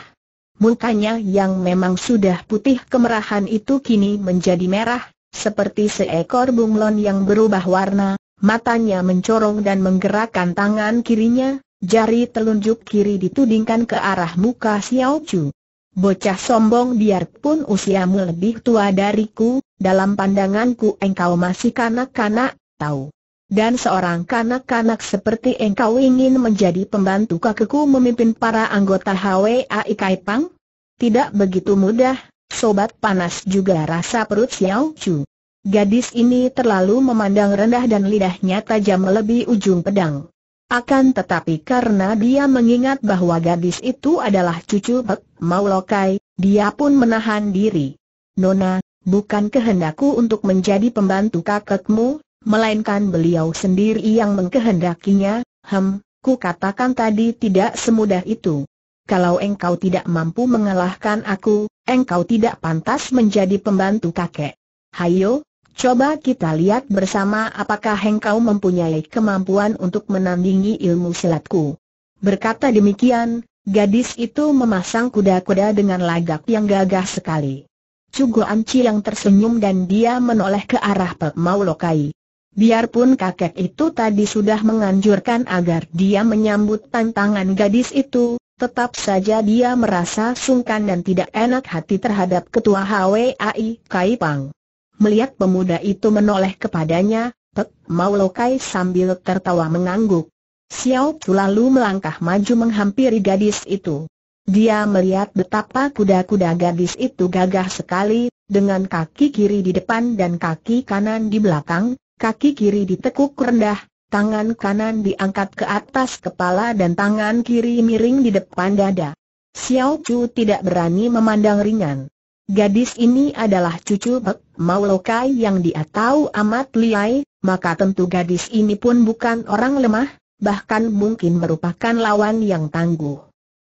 Mukanya yang memang sudah putih kemerahan itu kini menjadi merah, seperti seekor bunglon yang berubah warna, matanya mencorong dan menggerakkan tangan kirinya, jari telunjuk kiri ditudingkan ke arah muka Xiao Chu. Bocah sombong biarpun usiamu lebih tua dariku, dalam pandanganku engkau masih kanak-kanak, tahu. Dan seorang kanak-kanak seperti engkau ingin menjadi pembantu kakekku memimpin para anggota HWAI Pang? Tidak begitu mudah, sobat panas juga rasa perut Xiao Chu. Gadis ini terlalu memandang rendah dan lidahnya tajam lebih ujung pedang. Akan tetapi karena dia mengingat bahwa gadis itu adalah cucu Pek Maulokai, dia pun menahan diri. Nona, bukan kehendakku untuk menjadi pembantu kakekmu, melainkan beliau sendiri yang mengkehendakinya, hem, ku katakan tadi tidak semudah itu. Kalau engkau tidak mampu mengalahkan aku, engkau tidak pantas menjadi pembantu kakek. Hayo, coba kita lihat bersama apakah engkau mempunyai kemampuan untuk menandingi ilmu silatku. Berkata demikian, gadis itu memasang kuda-kuda dengan lagak yang gagah sekali. Cugo Anci yang tersenyum dan dia menoleh ke arah Pek Mau Lokai. Biarpun kakek itu tadi sudah menganjurkan agar dia menyambut tantangan gadis itu, tetap saja dia merasa sungkan dan tidak enak hati terhadap ketua HWAI Kai Pang. Melihat pemuda itu menoleh kepadanya, Pek Maulokai sambil tertawa mengangguk. Xiao Tu lalu melangkah maju menghampiri gadis itu. Dia melihat betapa kuda-kuda gadis itu gagah sekali, dengan kaki kiri di depan dan kaki kanan di belakang, Kaki kiri ditekuk rendah, tangan kanan diangkat ke atas kepala dan tangan kiri miring di depan dada. Xiao Chu tidak berani memandang ringan. Gadis ini adalah cucu Bek Maulokai yang dia tahu amat liai, maka tentu gadis ini pun bukan orang lemah, bahkan mungkin merupakan lawan yang tangguh.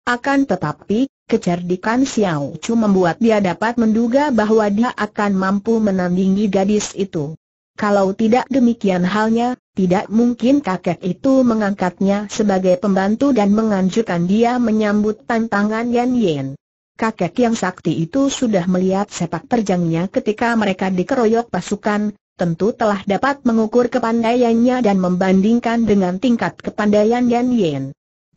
Akan tetapi, kecerdikan Xiao Chu membuat dia dapat menduga bahwa dia akan mampu menandingi gadis itu. Kalau tidak demikian halnya, tidak mungkin kakek itu mengangkatnya sebagai pembantu dan menganjurkan dia menyambut tantangan Yan Yan. Kakek yang sakti itu sudah melihat sepak terjangnya ketika mereka dikeroyok pasukan, tentu telah dapat mengukur kepandaiannya dan membandingkan dengan tingkat kepandaian Yan Yen.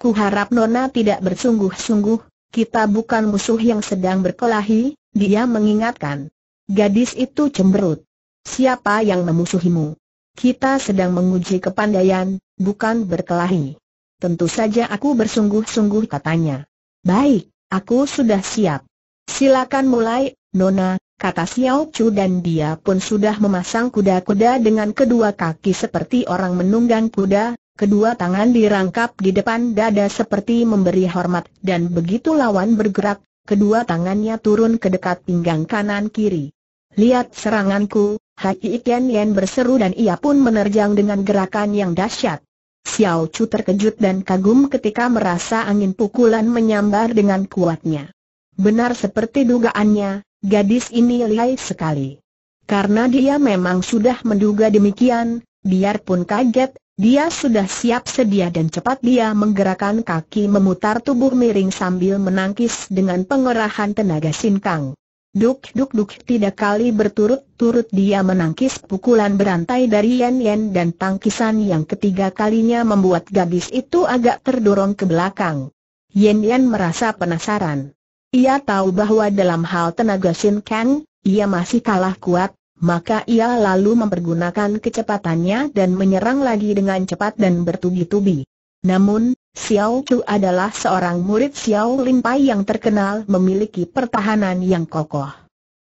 Kuharap Nona tidak bersungguh-sungguh, kita bukan musuh yang sedang berkelahi, dia mengingatkan. Gadis itu cemberut. Siapa yang memusuhimu? Kita sedang menguji kepandaian, bukan berkelahi. Tentu saja aku bersungguh-sungguh katanya. Baik, aku sudah siap. Silakan mulai, Nona, kata Xiao Chu dan dia pun sudah memasang kuda-kuda dengan kedua kaki seperti orang menunggang kuda, kedua tangan dirangkap di depan dada seperti memberi hormat dan begitu lawan bergerak, kedua tangannya turun ke dekat pinggang kanan kiri. Lihat seranganku, Haki Ikan Yen berseru dan ia pun menerjang dengan gerakan yang dahsyat. Xiao Chu terkejut dan kagum ketika merasa angin pukulan menyambar dengan kuatnya. Benar seperti dugaannya, gadis ini lihai sekali. Karena dia memang sudah menduga demikian, biarpun kaget, dia sudah siap sedia dan cepat dia menggerakkan kaki memutar tubuh miring sambil menangkis dengan pengerahan tenaga sinkang. Duk duk duk tidak kali berturut-turut dia menangkis pukulan berantai dari Yan Yan dan tangkisan yang ketiga kalinya membuat gadis itu agak terdorong ke belakang. Yan Yan merasa penasaran. Ia tahu bahwa dalam hal tenaga Shin Kang, ia masih kalah kuat, maka ia lalu mempergunakan kecepatannya dan menyerang lagi dengan cepat dan bertubi-tubi. Namun, Xiao Chu adalah seorang murid Xiao Lim Pai yang terkenal memiliki pertahanan yang kokoh.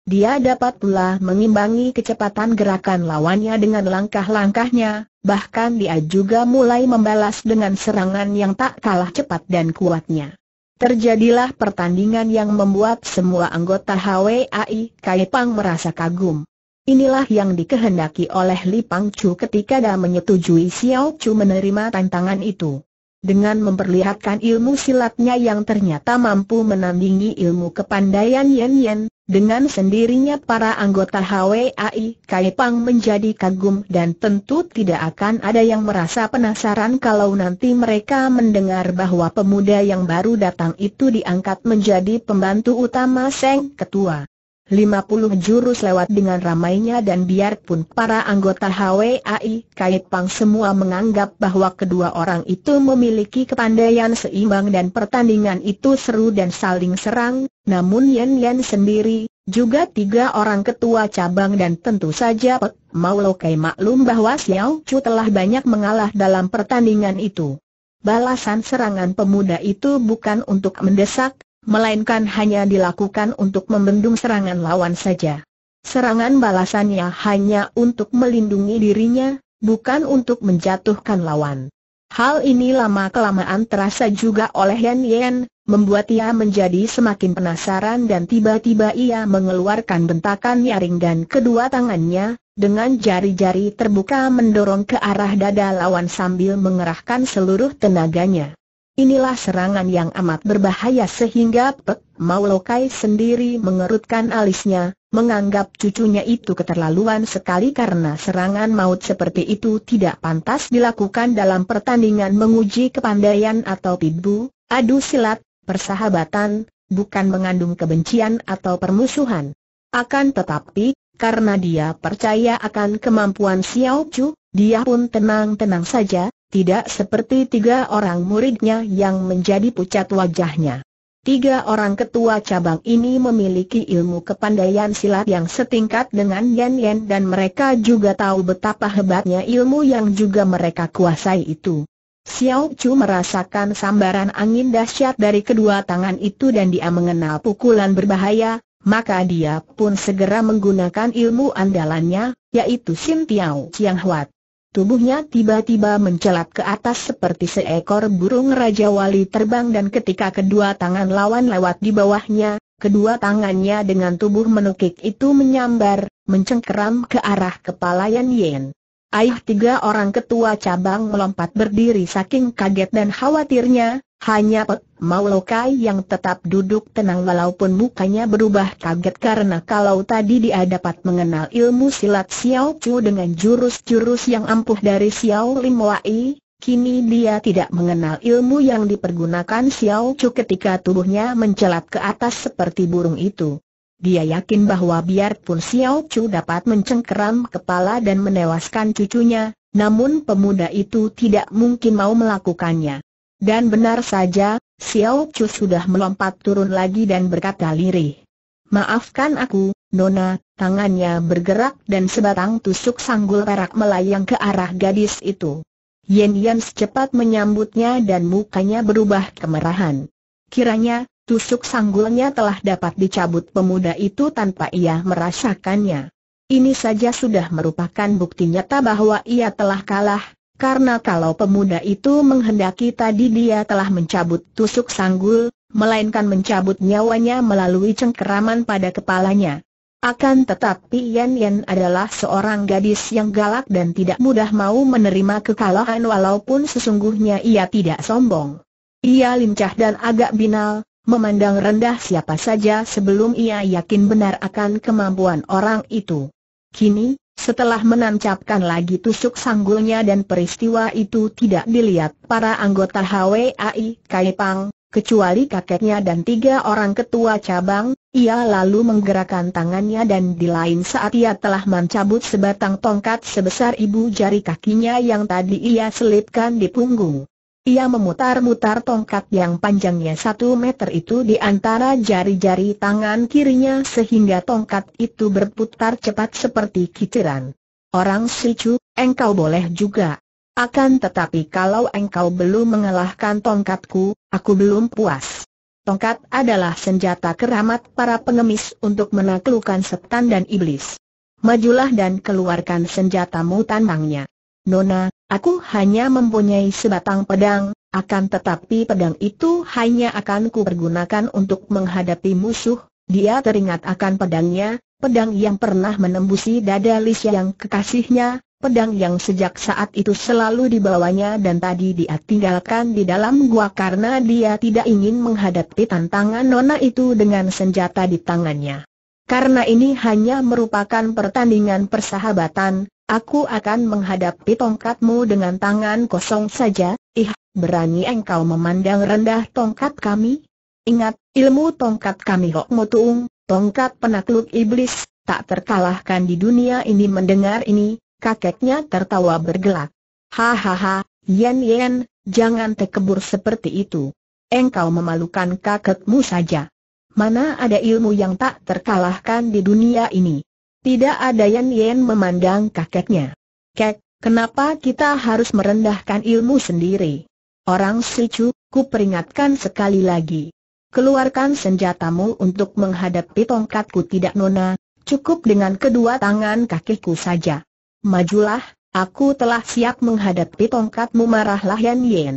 Dia dapat pula mengimbangi kecepatan gerakan lawannya dengan langkah-langkahnya, bahkan dia juga mulai membalas dengan serangan yang tak kalah cepat dan kuatnya. Terjadilah pertandingan yang membuat semua anggota HWAI Kaipang merasa kagum. Inilah yang dikehendaki oleh Li Pang Chu ketika dia menyetujui Xiao Chu menerima tantangan itu dengan memperlihatkan ilmu silatnya yang ternyata mampu menandingi ilmu kepandaian Yen Yen, dengan sendirinya para anggota HWAI Kai Pang menjadi kagum dan tentu tidak akan ada yang merasa penasaran kalau nanti mereka mendengar bahwa pemuda yang baru datang itu diangkat menjadi pembantu utama Seng Ketua. 50 jurus lewat dengan ramainya dan biarpun para anggota HWAI Kait Pang semua menganggap bahwa kedua orang itu memiliki kepandaian seimbang dan pertandingan itu seru dan saling serang, namun Yen Yen sendiri, juga tiga orang ketua cabang dan tentu saja Pek Maulo Kai maklum bahwa Xiao Chu telah banyak mengalah dalam pertandingan itu. Balasan serangan pemuda itu bukan untuk mendesak, melainkan hanya dilakukan untuk membendung serangan lawan saja. Serangan balasannya hanya untuk melindungi dirinya, bukan untuk menjatuhkan lawan. Hal ini lama-kelamaan terasa juga oleh Yan Yan, membuat ia menjadi semakin penasaran dan tiba-tiba ia mengeluarkan bentakan nyaring dan kedua tangannya, dengan jari-jari terbuka mendorong ke arah dada lawan sambil mengerahkan seluruh tenaganya. Inilah serangan yang amat berbahaya sehingga Pek Maulokai sendiri mengerutkan alisnya, menganggap cucunya itu keterlaluan sekali karena serangan maut seperti itu tidak pantas dilakukan dalam pertandingan menguji kepandaian atau pidbu, adu silat, persahabatan, bukan mengandung kebencian atau permusuhan. Akan tetapi, karena dia percaya akan kemampuan Xiao Chu, dia pun tenang-tenang saja, tidak seperti tiga orang muridnya yang menjadi pucat wajahnya. Tiga orang ketua cabang ini memiliki ilmu kepandaian silat yang setingkat dengan Yan Yan dan mereka juga tahu betapa hebatnya ilmu yang juga mereka kuasai itu. Xiao Chu merasakan sambaran angin dahsyat dari kedua tangan itu dan dia mengenal pukulan berbahaya, maka dia pun segera menggunakan ilmu andalannya, yaitu Sim Tiao Chiang Huat. Tubuhnya tiba-tiba mencelat ke atas seperti seekor burung Raja Wali terbang dan ketika kedua tangan lawan lewat di bawahnya, kedua tangannya dengan tubuh menukik itu menyambar, mencengkeram ke arah kepala Yan Yen. Ayah tiga orang ketua cabang melompat berdiri saking kaget dan khawatirnya, hanya Pek Maulokai yang tetap duduk tenang walaupun mukanya berubah kaget karena kalau tadi dia dapat mengenal ilmu silat Xiao Chu dengan jurus-jurus yang ampuh dari Xiao Lim Wai, kini dia tidak mengenal ilmu yang dipergunakan Xiao Chu ketika tubuhnya mencelat ke atas seperti burung itu. Dia yakin bahwa biarpun Xiao Chu dapat mencengkeram kepala dan menewaskan cucunya, namun pemuda itu tidak mungkin mau melakukannya. Dan benar saja, Xiao Chu sudah melompat turun lagi dan berkata lirih. Maafkan aku, Nona, tangannya bergerak dan sebatang tusuk sanggul perak melayang ke arah gadis itu. Yen Yan secepat menyambutnya dan mukanya berubah kemerahan. Kiranya, Tusuk sanggulnya telah dapat dicabut pemuda itu tanpa ia merasakannya. Ini saja sudah merupakan bukti nyata bahwa ia telah kalah, karena kalau pemuda itu menghendaki tadi dia telah mencabut tusuk sanggul, melainkan mencabut nyawanya melalui cengkeraman pada kepalanya. Akan tetapi Yan Yan adalah seorang gadis yang galak dan tidak mudah mau menerima kekalahan walaupun sesungguhnya ia tidak sombong. Ia lincah dan agak binal, memandang rendah siapa saja sebelum ia yakin benar akan kemampuan orang itu. Kini, setelah menancapkan lagi tusuk sanggulnya dan peristiwa itu tidak dilihat para anggota HWAI Kaipang, kecuali kakeknya dan tiga orang ketua cabang, ia lalu menggerakkan tangannya dan di lain saat ia telah mencabut sebatang tongkat sebesar ibu jari kakinya yang tadi ia selipkan di punggung. Ia memutar-mutar tongkat yang panjangnya satu meter itu di antara jari-jari tangan kirinya sehingga tongkat itu berputar cepat seperti kiciran. Orang Sicu, engkau boleh juga. Akan tetapi kalau engkau belum mengalahkan tongkatku, aku belum puas. Tongkat adalah senjata keramat para pengemis untuk menaklukkan setan dan iblis. Majulah dan keluarkan senjatamu tanangnya. Nona, Aku hanya mempunyai sebatang pedang, akan tetapi pedang itu hanya akan kupergunakan untuk menghadapi musuh. Dia teringat akan pedangnya, pedang yang pernah menembusi dada Lisya yang kekasihnya, pedang yang sejak saat itu selalu dibawanya dan tadi dia tinggalkan di dalam gua karena dia tidak ingin menghadapi tantangan nona itu dengan senjata di tangannya. Karena ini hanya merupakan pertandingan persahabatan, Aku akan menghadapi tongkatmu dengan tangan kosong saja, ih, berani engkau memandang rendah tongkat kami? Ingat, ilmu tongkat kami Hok Motuung, tongkat penakluk iblis, tak terkalahkan di dunia ini mendengar ini, kakeknya tertawa bergelak. Hahaha, Yen Yen, jangan tekebur seperti itu. Engkau memalukan kakekmu saja. Mana ada ilmu yang tak terkalahkan di dunia ini? Tidak ada Yan Yen memandang kakeknya. Kek, kenapa kita harus merendahkan ilmu sendiri? Orang Sicu, ku peringatkan sekali lagi. Keluarkan senjatamu untuk menghadapi tongkatku tidak nona, cukup dengan kedua tangan kakiku saja. Majulah, aku telah siap menghadapi tongkatmu marahlah Yan Yen.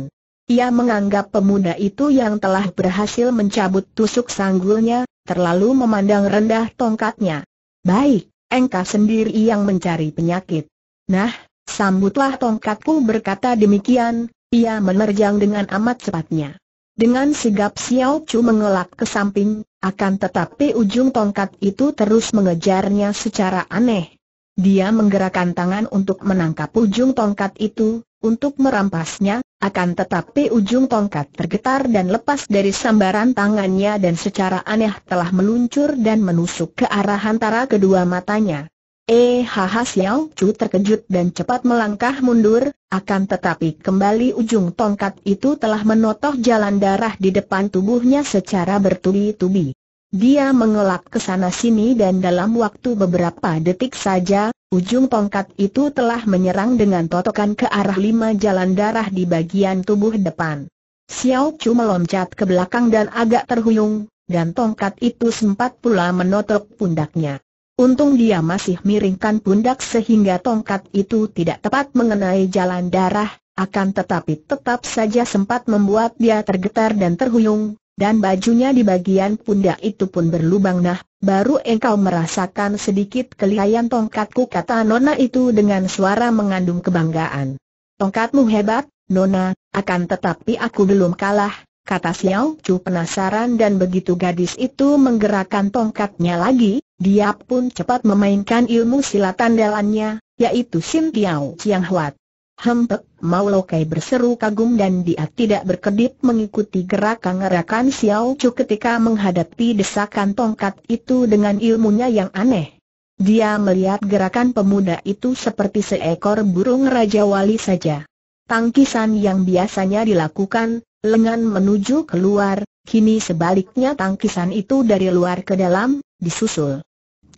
Ia menganggap pemuda itu yang telah berhasil mencabut tusuk sanggulnya, terlalu memandang rendah tongkatnya. Baik, engkau sendiri yang mencari penyakit. Nah, sambutlah tongkatku berkata demikian, ia menerjang dengan amat cepatnya. Dengan sigap Xiao Chu mengelak ke samping, akan tetapi ujung tongkat itu terus mengejarnya secara aneh. Dia menggerakkan tangan untuk menangkap ujung tongkat itu, untuk merampasnya, akan tetapi ujung tongkat tergetar dan lepas dari sambaran tangannya dan secara aneh telah meluncur dan menusuk ke arah antara kedua matanya. Eh haha Xiao Chu terkejut dan cepat melangkah mundur, akan tetapi kembali ujung tongkat itu telah menotoh jalan darah di depan tubuhnya secara bertubi-tubi. Dia mengelak ke sana sini dan dalam waktu beberapa detik saja, Ujung tongkat itu telah menyerang dengan totokan ke arah lima jalan darah di bagian tubuh depan. Xiao Chu meloncat ke belakang dan agak terhuyung, dan tongkat itu sempat pula menotok pundaknya. Untung dia masih miringkan pundak sehingga tongkat itu tidak tepat mengenai jalan darah, akan tetapi tetap saja sempat membuat dia tergetar dan terhuyung, dan bajunya di bagian pundak itu pun berlubang nah, baru engkau merasakan sedikit kelihayan tongkatku kata Nona itu dengan suara mengandung kebanggaan. Tongkatmu hebat, Nona, akan tetapi aku belum kalah, kata Xiao Chu penasaran dan begitu gadis itu menggerakkan tongkatnya lagi, dia pun cepat memainkan ilmu silat andalannya, yaitu Sim Tiao Chiang Huat. Hempek Maulokai berseru kagum dan dia tidak berkedip mengikuti gerakan-gerakan Xiao Chu ketika menghadapi desakan tongkat itu dengan ilmunya yang aneh. Dia melihat gerakan pemuda itu seperti seekor burung Raja Wali saja. Tangkisan yang biasanya dilakukan, lengan menuju keluar, kini sebaliknya tangkisan itu dari luar ke dalam, disusul.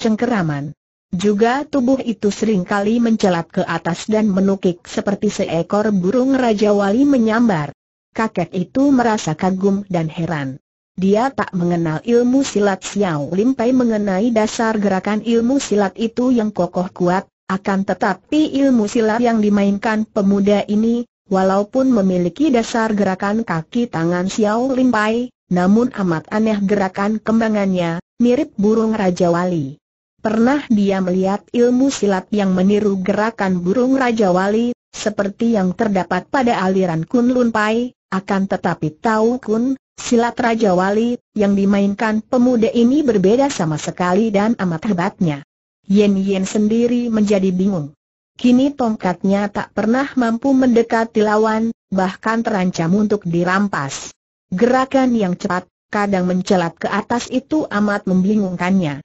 Cengkeraman juga tubuh itu sering kali mencelat ke atas dan menukik seperti seekor burung Raja Wali menyambar. Kakek itu merasa kagum dan heran. Dia tak mengenal ilmu silat Xiao Lim Pei mengenai dasar gerakan ilmu silat itu yang kokoh kuat, akan tetapi ilmu silat yang dimainkan pemuda ini, walaupun memiliki dasar gerakan kaki tangan Xiao Lim Pei, namun amat aneh gerakan kembangannya, mirip burung Raja Wali. Pernah dia melihat ilmu silat yang meniru gerakan burung Raja Wali, seperti yang terdapat pada aliran kun lun Pai, akan tetapi tahu Kun, silat Raja Wali, yang dimainkan pemuda ini berbeda sama sekali dan amat hebatnya. Yen Yen sendiri menjadi bingung. Kini tongkatnya tak pernah mampu mendekati lawan, bahkan terancam untuk dirampas. Gerakan yang cepat, kadang mencelat ke atas itu amat membingungkannya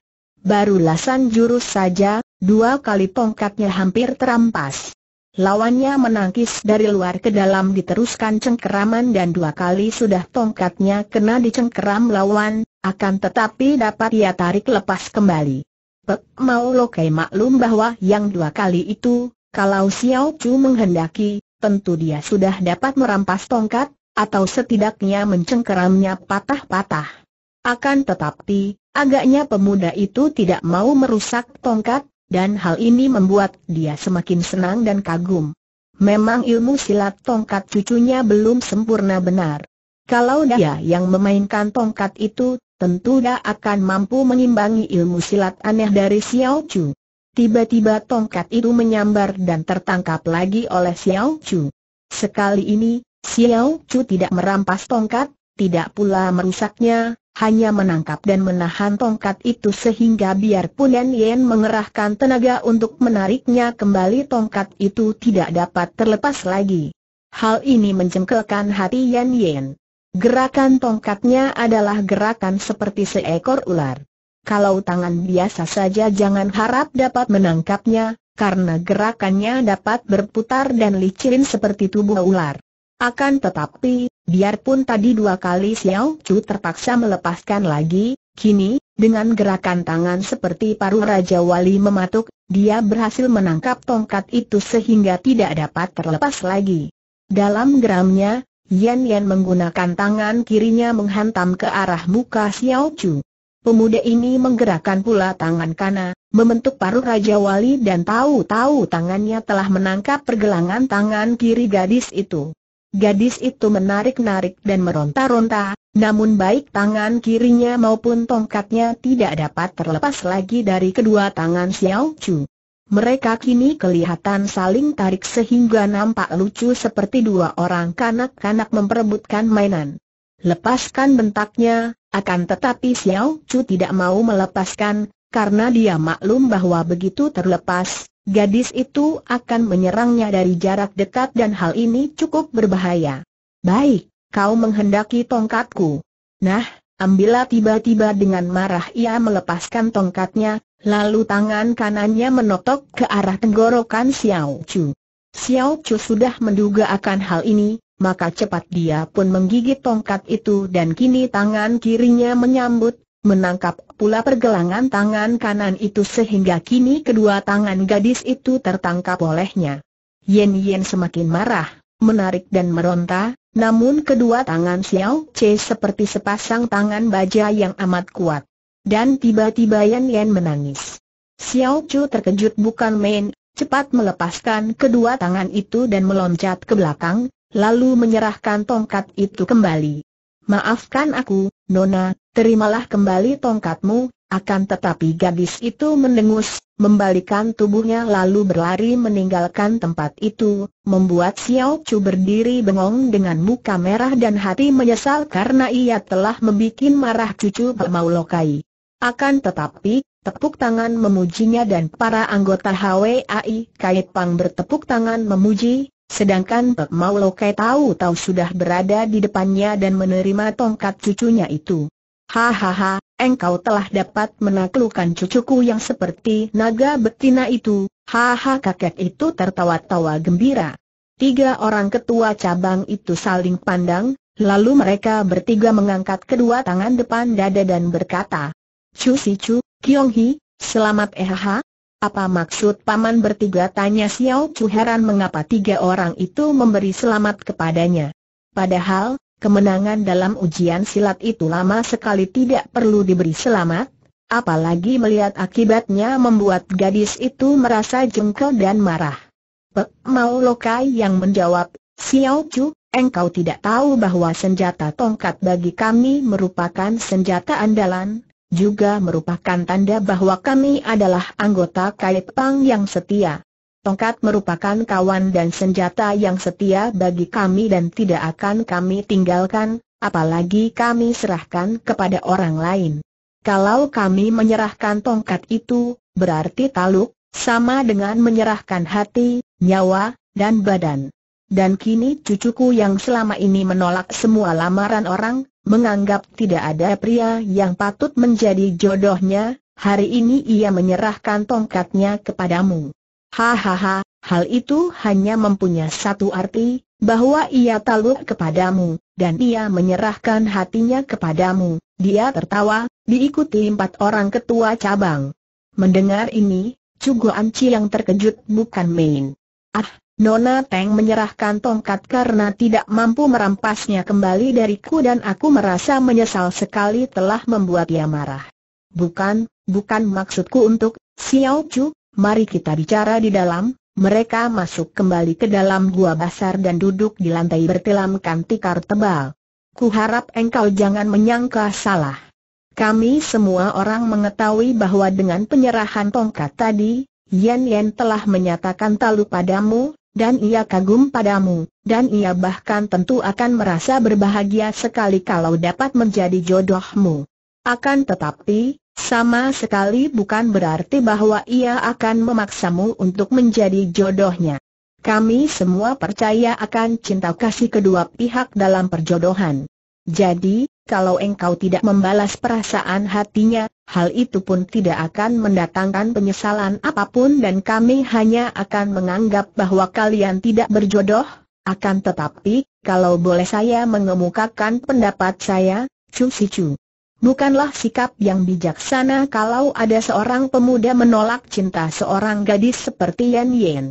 baru lasan jurus saja, dua kali tongkatnya hampir terampas. Lawannya menangkis dari luar ke dalam diteruskan cengkeraman dan dua kali sudah tongkatnya kena dicengkeram lawan, akan tetapi dapat ia tarik lepas kembali. Pek Mau Lokai maklum bahwa yang dua kali itu, kalau Xiao Chu menghendaki, tentu dia sudah dapat merampas tongkat, atau setidaknya mencengkeramnya patah-patah. Akan tetapi, agaknya pemuda itu tidak mau merusak tongkat, dan hal ini membuat dia semakin senang dan kagum. Memang ilmu silat tongkat cucunya belum sempurna benar. Kalau dia yang memainkan tongkat itu, tentu dia akan mampu mengimbangi ilmu silat aneh dari Xiao Chu. Tiba-tiba tongkat itu menyambar dan tertangkap lagi oleh Xiao Chu. Sekali ini, Xiao Chu tidak merampas tongkat, tidak pula merusaknya, hanya menangkap dan menahan tongkat itu sehingga biarpun Yan Yen mengerahkan tenaga untuk menariknya kembali tongkat itu tidak dapat terlepas lagi. Hal ini mencengkelkan hati Yan Yen. Gerakan tongkatnya adalah gerakan seperti seekor ular. Kalau tangan biasa saja jangan harap dapat menangkapnya, karena gerakannya dapat berputar dan licin seperti tubuh ular. Akan tetapi, biarpun tadi dua kali Xiao Chu terpaksa melepaskan lagi, kini, dengan gerakan tangan seperti paruh Raja Wali mematuk, dia berhasil menangkap tongkat itu sehingga tidak dapat terlepas lagi. Dalam geramnya, Yan Yan menggunakan tangan kirinya menghantam ke arah muka Xiao Chu. Pemuda ini menggerakkan pula tangan kanan, membentuk paruh Raja Wali dan tahu-tahu tangannya telah menangkap pergelangan tangan kiri gadis itu. Gadis itu menarik-narik dan meronta-ronta, namun baik tangan kirinya maupun tongkatnya tidak dapat terlepas lagi dari kedua tangan Xiao Chu. Mereka kini kelihatan saling tarik sehingga nampak lucu seperti dua orang kanak-kanak memperebutkan mainan. Lepaskan bentaknya, akan tetapi Xiao Chu tidak mau melepaskan, karena dia maklum bahwa begitu terlepas, gadis itu akan menyerangnya dari jarak dekat dan hal ini cukup berbahaya. Baik, kau menghendaki tongkatku. Nah, ambillah tiba-tiba dengan marah ia melepaskan tongkatnya, lalu tangan kanannya menotok ke arah tenggorokan Xiao Chu. Xiao Chu sudah menduga akan hal ini, maka cepat dia pun menggigit tongkat itu dan kini tangan kirinya menyambut menangkap pula pergelangan tangan kanan itu sehingga kini kedua tangan gadis itu tertangkap olehnya. Yen Yen semakin marah, menarik dan meronta, namun kedua tangan Xiao C seperti sepasang tangan baja yang amat kuat. Dan tiba-tiba Yen Yen menangis. Xiao Chu terkejut bukan main, cepat melepaskan kedua tangan itu dan meloncat ke belakang, lalu menyerahkan tongkat itu kembali. Maafkan aku, Nona, terimalah kembali tongkatmu, akan tetapi gadis itu mendengus, membalikan tubuhnya lalu berlari meninggalkan tempat itu, membuat Xiao Chu berdiri bengong dengan muka merah dan hati menyesal karena ia telah membuat marah cucu Mau Lokai. Akan tetapi, tepuk tangan memujinya dan para anggota HWAI Kait Pang bertepuk tangan memuji, sedangkan Pak Mau Lokai tahu-tahu sudah berada di depannya dan menerima tongkat cucunya itu. Hahaha, engkau telah dapat menaklukkan cucuku yang seperti naga betina itu, haha kakek itu tertawa-tawa gembira. Tiga orang ketua cabang itu saling pandang, lalu mereka bertiga mengangkat kedua tangan depan dada dan berkata, Chu si Chu, Kiong Hi, selamat ehaha. Apa maksud paman bertiga tanya Xiao Chu heran mengapa tiga orang itu memberi selamat kepadanya. Padahal, Kemenangan dalam ujian silat itu lama sekali tidak perlu diberi selamat, apalagi melihat akibatnya membuat gadis itu merasa jengkel dan marah. Pek Mau Lokai yang menjawab, Xiao Chu, engkau tidak tahu bahwa senjata tongkat bagi kami merupakan senjata andalan, juga merupakan tanda bahwa kami adalah anggota Kaipang yang setia. Tongkat merupakan kawan dan senjata yang setia bagi kami dan tidak akan kami tinggalkan, apalagi kami serahkan kepada orang lain. Kalau kami menyerahkan tongkat itu, berarti taluk, sama dengan menyerahkan hati, nyawa, dan badan. Dan kini cucuku yang selama ini menolak semua lamaran orang, menganggap tidak ada pria yang patut menjadi jodohnya, hari ini ia menyerahkan tongkatnya kepadamu. Hahaha, hal itu hanya mempunyai satu arti, bahwa ia taluk kepadamu, dan ia menyerahkan hatinya kepadamu. Dia tertawa, diikuti empat orang ketua cabang. Mendengar ini, Cugo Anci yang terkejut bukan main. Ah, Nona Teng menyerahkan tongkat karena tidak mampu merampasnya kembali dariku dan aku merasa menyesal sekali telah membuat dia marah. Bukan, bukan maksudku untuk, Xiao Chu, mari kita bicara di dalam, mereka masuk kembali ke dalam gua besar dan duduk di lantai bertilamkan tikar tebal. Ku harap engkau jangan menyangka salah. Kami semua orang mengetahui bahwa dengan penyerahan tongkat tadi, Yan Yan telah menyatakan talu padamu, dan ia kagum padamu, dan ia bahkan tentu akan merasa berbahagia sekali kalau dapat menjadi jodohmu. Akan tetapi, sama sekali bukan berarti bahwa ia akan memaksamu untuk menjadi jodohnya. Kami semua percaya akan cinta kasih kedua pihak dalam perjodohan. Jadi, kalau engkau tidak membalas perasaan hatinya, hal itu pun tidak akan mendatangkan penyesalan apapun dan kami hanya akan menganggap bahwa kalian tidak berjodoh. Akan tetapi, kalau boleh saya mengemukakan pendapat saya, Chu Si Chu Bukanlah sikap yang bijaksana kalau ada seorang pemuda menolak cinta seorang gadis seperti Yan Yan.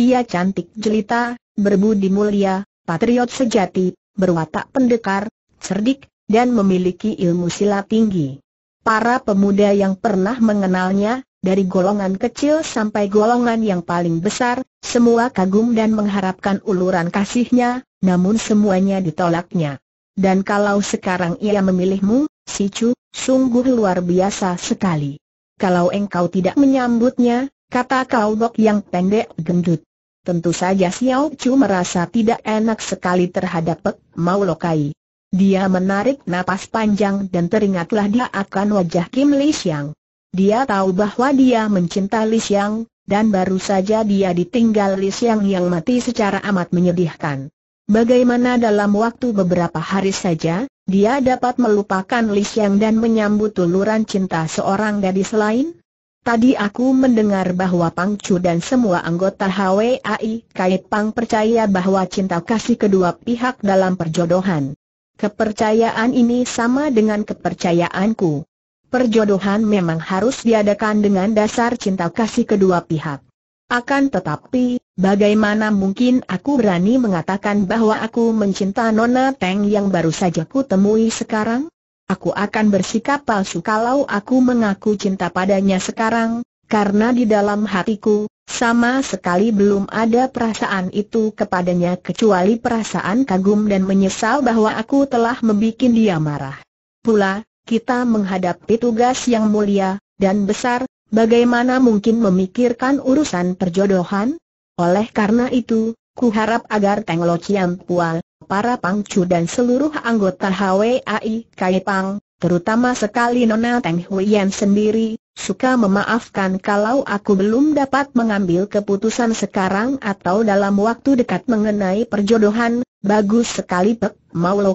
Ia cantik jelita, berbudi mulia, patriot sejati, berwatak pendekar, cerdik, dan memiliki ilmu silat tinggi. Para pemuda yang pernah mengenalnya, dari golongan kecil sampai golongan yang paling besar, semua kagum dan mengharapkan uluran kasihnya, namun semuanya ditolaknya. Dan kalau sekarang ia memilihmu, Si Chu, sungguh luar biasa sekali. Kalau engkau tidak menyambutnya, kata kaubok yang pendek gendut. Tentu saja Xiao Chu merasa tidak enak sekali terhadap Pek Mau Lokai. Dia menarik napas panjang dan teringatlah dia akan wajah Kim Li Xiang. Dia tahu bahwa dia mencinta Li Xiang, dan baru saja dia ditinggal Li Xiang yang mati secara amat menyedihkan. Bagaimana dalam waktu beberapa hari saja, dia dapat melupakan Li Xiang dan menyambut tuluran cinta seorang gadis lain? Tadi aku mendengar bahwa Pang Chu dan semua anggota HWAI Kait Pang percaya bahwa cinta kasih kedua pihak dalam perjodohan. Kepercayaan ini sama dengan kepercayaanku. Perjodohan memang harus diadakan dengan dasar cinta kasih kedua pihak. Akan tetapi, Bagaimana mungkin aku berani mengatakan bahwa aku mencinta Nona Teng yang baru saja ku temui sekarang? Aku akan bersikap palsu kalau aku mengaku cinta padanya sekarang, karena di dalam hatiku, sama sekali belum ada perasaan itu kepadanya kecuali perasaan kagum dan menyesal bahwa aku telah membuat dia marah. Pula, kita menghadapi tugas yang mulia dan besar, bagaimana mungkin memikirkan urusan perjodohan? Oleh karena itu, ku harap agar Teng Lo Chiam Pual, para pangcu dan seluruh anggota HWAI Kai Pang, terutama sekali Nona Teng Huyen sendiri, suka memaafkan kalau aku belum dapat mengambil keputusan sekarang atau dalam waktu dekat mengenai perjodohan, bagus sekali Pek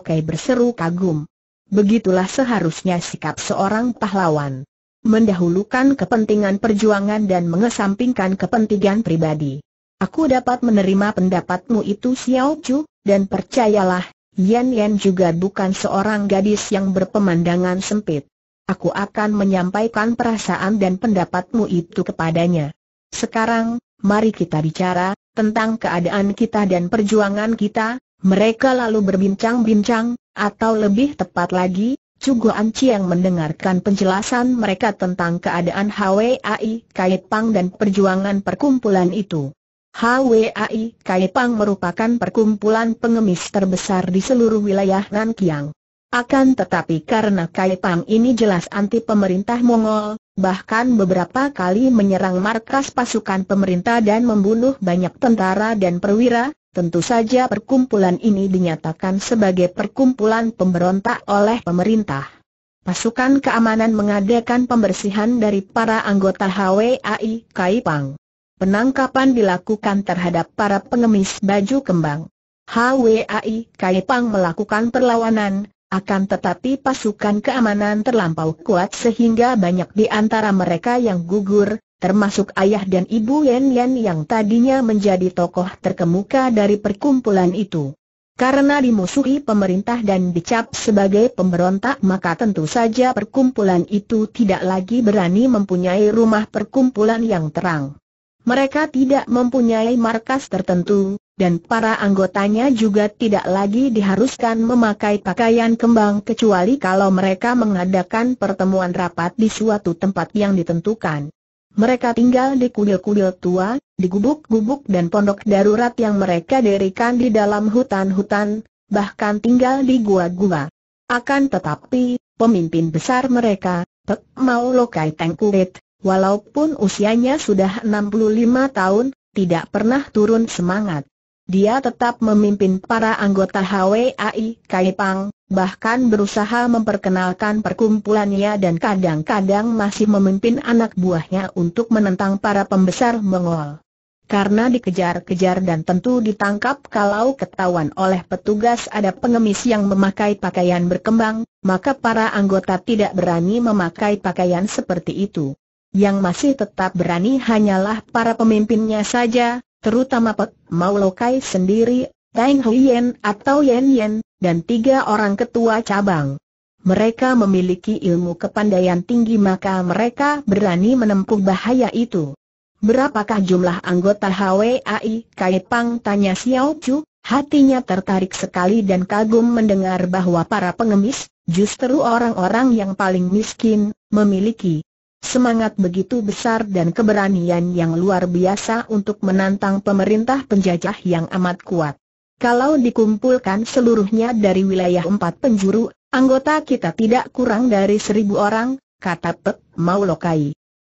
Kai berseru kagum. Begitulah seharusnya sikap seorang pahlawan mendahulukan kepentingan perjuangan dan mengesampingkan kepentingan pribadi. Aku dapat menerima pendapatmu itu Xiao Chu, dan percayalah, Yan Yan juga bukan seorang gadis yang berpemandangan sempit. Aku akan menyampaikan perasaan dan pendapatmu itu kepadanya. Sekarang, mari kita bicara, tentang keadaan kita dan perjuangan kita, mereka lalu berbincang-bincang, atau lebih tepat lagi, Guan yang mendengarkan penjelasan mereka tentang keadaan HWAI Kait Pang dan perjuangan perkumpulan itu. HWAI Kaipang merupakan perkumpulan pengemis terbesar di seluruh wilayah Nankiang. Akan tetapi karena Kaipang ini jelas anti pemerintah Mongol, bahkan beberapa kali menyerang markas pasukan pemerintah dan membunuh banyak tentara dan perwira, tentu saja perkumpulan ini dinyatakan sebagai perkumpulan pemberontak oleh pemerintah. Pasukan keamanan mengadakan pembersihan dari para anggota HWAI Kaipang penangkapan dilakukan terhadap para pengemis baju kembang. HWAI Kaipang melakukan perlawanan, akan tetapi pasukan keamanan terlampau kuat sehingga banyak di antara mereka yang gugur, termasuk ayah dan ibu Yen Yen yang tadinya menjadi tokoh terkemuka dari perkumpulan itu. Karena dimusuhi pemerintah dan dicap sebagai pemberontak maka tentu saja perkumpulan itu tidak lagi berani mempunyai rumah perkumpulan yang terang. Mereka tidak mempunyai markas tertentu, dan para anggotanya juga tidak lagi diharuskan memakai pakaian kembang kecuali kalau mereka mengadakan pertemuan rapat di suatu tempat yang ditentukan. Mereka tinggal di kuil-kuil tua, di gubuk-gubuk dan pondok darurat yang mereka dirikan di dalam hutan-hutan, bahkan tinggal di gua-gua. Akan tetapi, pemimpin besar mereka, Pek Mau Lokai Tengkurit, Walaupun usianya sudah 65 tahun, tidak pernah turun semangat. Dia tetap memimpin para anggota HWAI Kaipang, bahkan berusaha memperkenalkan perkumpulannya dan kadang-kadang masih memimpin anak buahnya untuk menentang para pembesar Mongol. Karena dikejar-kejar dan tentu ditangkap kalau ketahuan oleh petugas ada pengemis yang memakai pakaian berkembang, maka para anggota tidak berani memakai pakaian seperti itu. Yang masih tetap berani hanyalah para pemimpinnya saja, terutama Pek Maulokai sendiri, Tang Huyen atau Yen Yen, dan tiga orang ketua cabang. Mereka memiliki ilmu kepandaian tinggi maka mereka berani menempuh bahaya itu. Berapakah jumlah anggota HWAI? Pang? tanya Xiao Chu, hatinya tertarik sekali dan kagum mendengar bahwa para pengemis, justru orang-orang yang paling miskin, memiliki semangat begitu besar dan keberanian yang luar biasa untuk menantang pemerintah penjajah yang amat kuat. Kalau dikumpulkan seluruhnya dari wilayah empat penjuru, anggota kita tidak kurang dari seribu orang, kata Pek Mau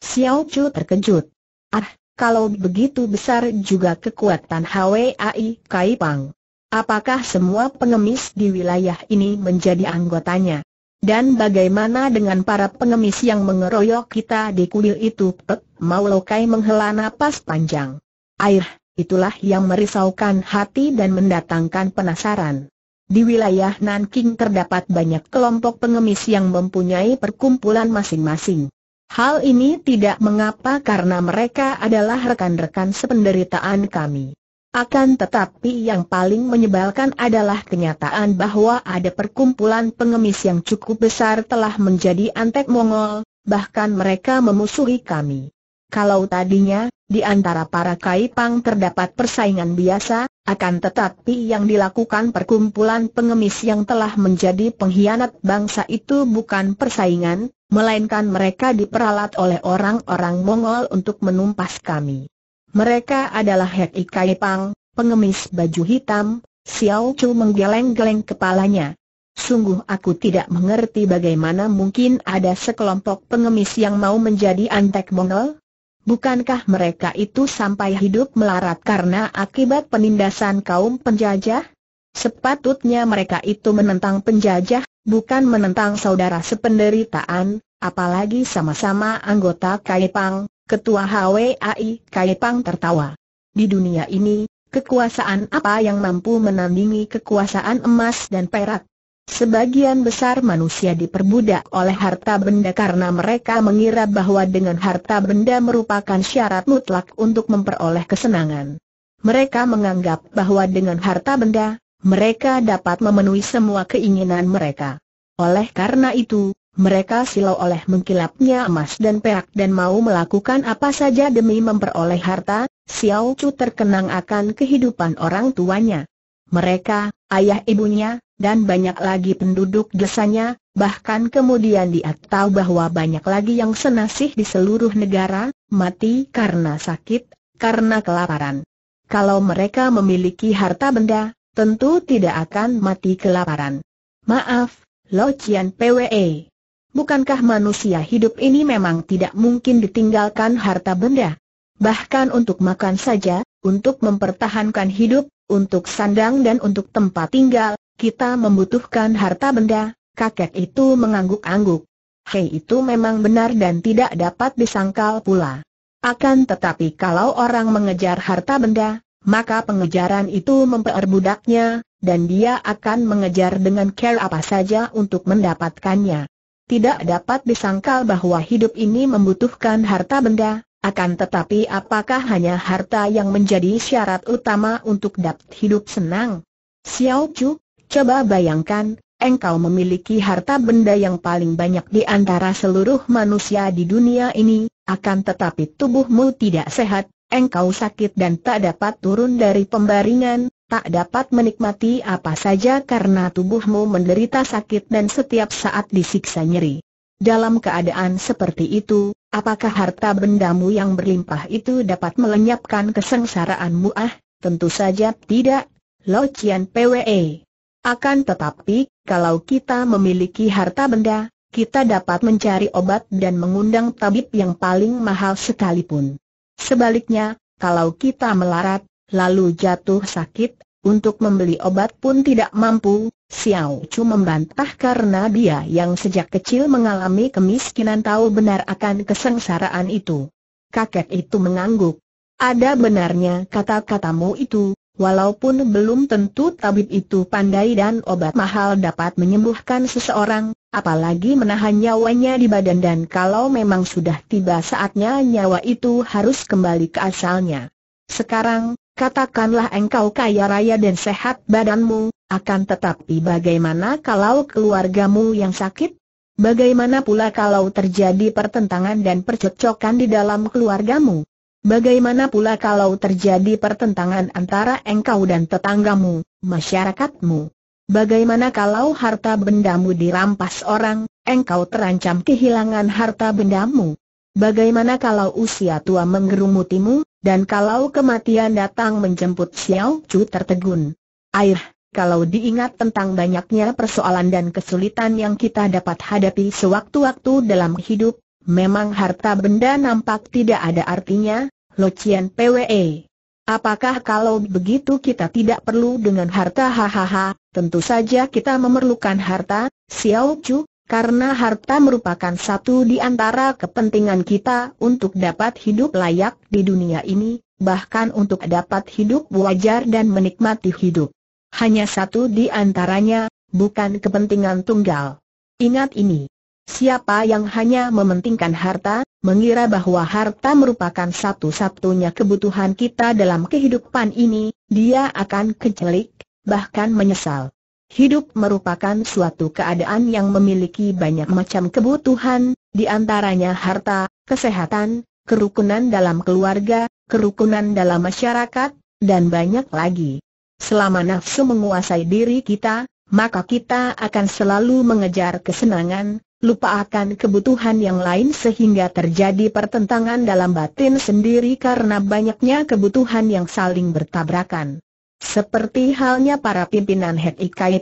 Xiao Chu terkejut. Ah, kalau begitu besar juga kekuatan HWAI Kaipang. Apakah semua pengemis di wilayah ini menjadi anggotanya? Dan bagaimana dengan para pengemis yang mengeroyok kita di kuil itu? Pek, Maulokai menghela napas panjang. Air, itulah yang merisaukan hati dan mendatangkan penasaran. Di wilayah Nanking terdapat banyak kelompok pengemis yang mempunyai perkumpulan masing-masing. Hal ini tidak mengapa karena mereka adalah rekan-rekan sependeritaan kami. Akan tetapi yang paling menyebalkan adalah kenyataan bahwa ada perkumpulan pengemis yang cukup besar telah menjadi antek Mongol, bahkan mereka memusuhi kami. Kalau tadinya, di antara para kaipang terdapat persaingan biasa, akan tetapi yang dilakukan perkumpulan pengemis yang telah menjadi pengkhianat bangsa itu bukan persaingan, melainkan mereka diperalat oleh orang-orang Mongol untuk menumpas kami. Mereka adalah Hek Ikai Pang, pengemis baju hitam, Xiao Chu menggeleng-geleng kepalanya. Sungguh aku tidak mengerti bagaimana mungkin ada sekelompok pengemis yang mau menjadi antek Mongol? Bukankah mereka itu sampai hidup melarat karena akibat penindasan kaum penjajah? Sepatutnya mereka itu menentang penjajah, bukan menentang saudara sependeritaan, apalagi sama-sama anggota Kaipang, Ketua HWAI Kaipang tertawa. Di dunia ini, kekuasaan apa yang mampu menandingi kekuasaan emas dan perak? Sebagian besar manusia diperbudak oleh harta benda karena mereka mengira bahwa dengan harta benda merupakan syarat mutlak untuk memperoleh kesenangan. Mereka menganggap bahwa dengan harta benda, mereka dapat memenuhi semua keinginan mereka. Oleh karena itu, mereka silau oleh mengkilapnya emas dan perak dan mau melakukan apa saja demi memperoleh harta, Xiao Chu terkenang akan kehidupan orang tuanya. Mereka, ayah ibunya, dan banyak lagi penduduk desanya, bahkan kemudian dia tahu bahwa banyak lagi yang senasih di seluruh negara, mati karena sakit, karena kelaparan. Kalau mereka memiliki harta benda, tentu tidak akan mati kelaparan. Maaf, Lo Chian PWE. Bukankah manusia hidup ini memang tidak mungkin ditinggalkan harta benda? Bahkan untuk makan saja, untuk mempertahankan hidup, untuk sandang dan untuk tempat tinggal, kita membutuhkan harta benda, kakek itu mengangguk-angguk. Hei itu memang benar dan tidak dapat disangkal pula. Akan tetapi kalau orang mengejar harta benda, maka pengejaran itu memperbudaknya, dan dia akan mengejar dengan care apa saja untuk mendapatkannya. Tidak dapat disangkal bahwa hidup ini membutuhkan harta benda, akan tetapi apakah hanya harta yang menjadi syarat utama untuk dapat hidup senang? Xiao Chu, coba bayangkan, engkau memiliki harta benda yang paling banyak di antara seluruh manusia di dunia ini, akan tetapi tubuhmu tidak sehat, engkau sakit dan tak dapat turun dari pembaringan, tak dapat menikmati apa saja karena tubuhmu menderita sakit dan setiap saat disiksa nyeri. Dalam keadaan seperti itu, apakah harta bendamu yang berlimpah itu dapat melenyapkan kesengsaraanmu ah? Tentu saja tidak, Lo Cian PWE. Akan tetapi, kalau kita memiliki harta benda, kita dapat mencari obat dan mengundang tabib yang paling mahal sekalipun. Sebaliknya, kalau kita melarat, lalu jatuh sakit, untuk membeli obat pun tidak mampu, Xiao Chu membantah karena dia yang sejak kecil mengalami kemiskinan tahu benar akan kesengsaraan itu. Kakek itu mengangguk. Ada benarnya kata-katamu itu, walaupun belum tentu tabib itu pandai dan obat mahal dapat menyembuhkan seseorang, apalagi menahan nyawanya di badan dan kalau memang sudah tiba saatnya nyawa itu harus kembali ke asalnya. Sekarang, Katakanlah engkau kaya raya dan sehat badanmu, akan tetapi bagaimana kalau keluargamu yang sakit? Bagaimana pula kalau terjadi pertentangan dan percekcokan di dalam keluargamu? Bagaimana pula kalau terjadi pertentangan antara engkau dan tetanggamu, masyarakatmu? Bagaimana kalau harta bendamu dirampas orang, engkau terancam kehilangan harta bendamu? Bagaimana kalau usia tua menggerumutimu, dan kalau kematian datang menjemput Xiao Chu tertegun? Air, kalau diingat tentang banyaknya persoalan dan kesulitan yang kita dapat hadapi sewaktu-waktu dalam hidup, memang harta benda nampak tidak ada artinya, Lo Chien PWE. Apakah kalau begitu kita tidak perlu dengan harta hahaha, tentu saja kita memerlukan harta, Xiao Chu, karena harta merupakan satu di antara kepentingan kita untuk dapat hidup layak di dunia ini, bahkan untuk dapat hidup wajar dan menikmati hidup. Hanya satu di antaranya, bukan kepentingan tunggal. Ingat ini. Siapa yang hanya mementingkan harta, mengira bahwa harta merupakan satu-satunya kebutuhan kita dalam kehidupan ini, dia akan kecelik, bahkan menyesal. Hidup merupakan suatu keadaan yang memiliki banyak macam kebutuhan, di antaranya harta, kesehatan, kerukunan dalam keluarga, kerukunan dalam masyarakat, dan banyak lagi. Selama nafsu menguasai diri kita, maka kita akan selalu mengejar kesenangan, lupa akan kebutuhan yang lain sehingga terjadi pertentangan dalam batin sendiri karena banyaknya kebutuhan yang saling bertabrakan. Seperti halnya para pimpinan Het Ikai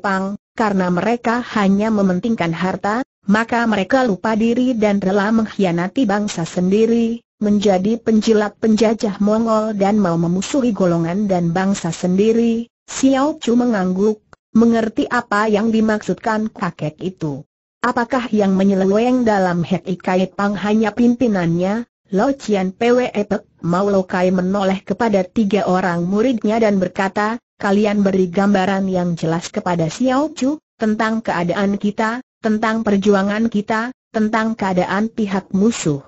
karena mereka hanya mementingkan harta, maka mereka lupa diri dan rela mengkhianati bangsa sendiri, menjadi penjilat penjajah Mongol dan mau memusuhi golongan dan bangsa sendiri. Xiao Chu mengangguk, mengerti apa yang dimaksudkan kakek itu. Apakah yang menyeleweng dalam Het Ikai hanya pimpinannya, Lo Cian Pwe Lo Maulokai menoleh kepada tiga orang muridnya dan berkata, kalian beri gambaran yang jelas kepada Xiao Chu, tentang keadaan kita, tentang perjuangan kita, tentang keadaan pihak musuh.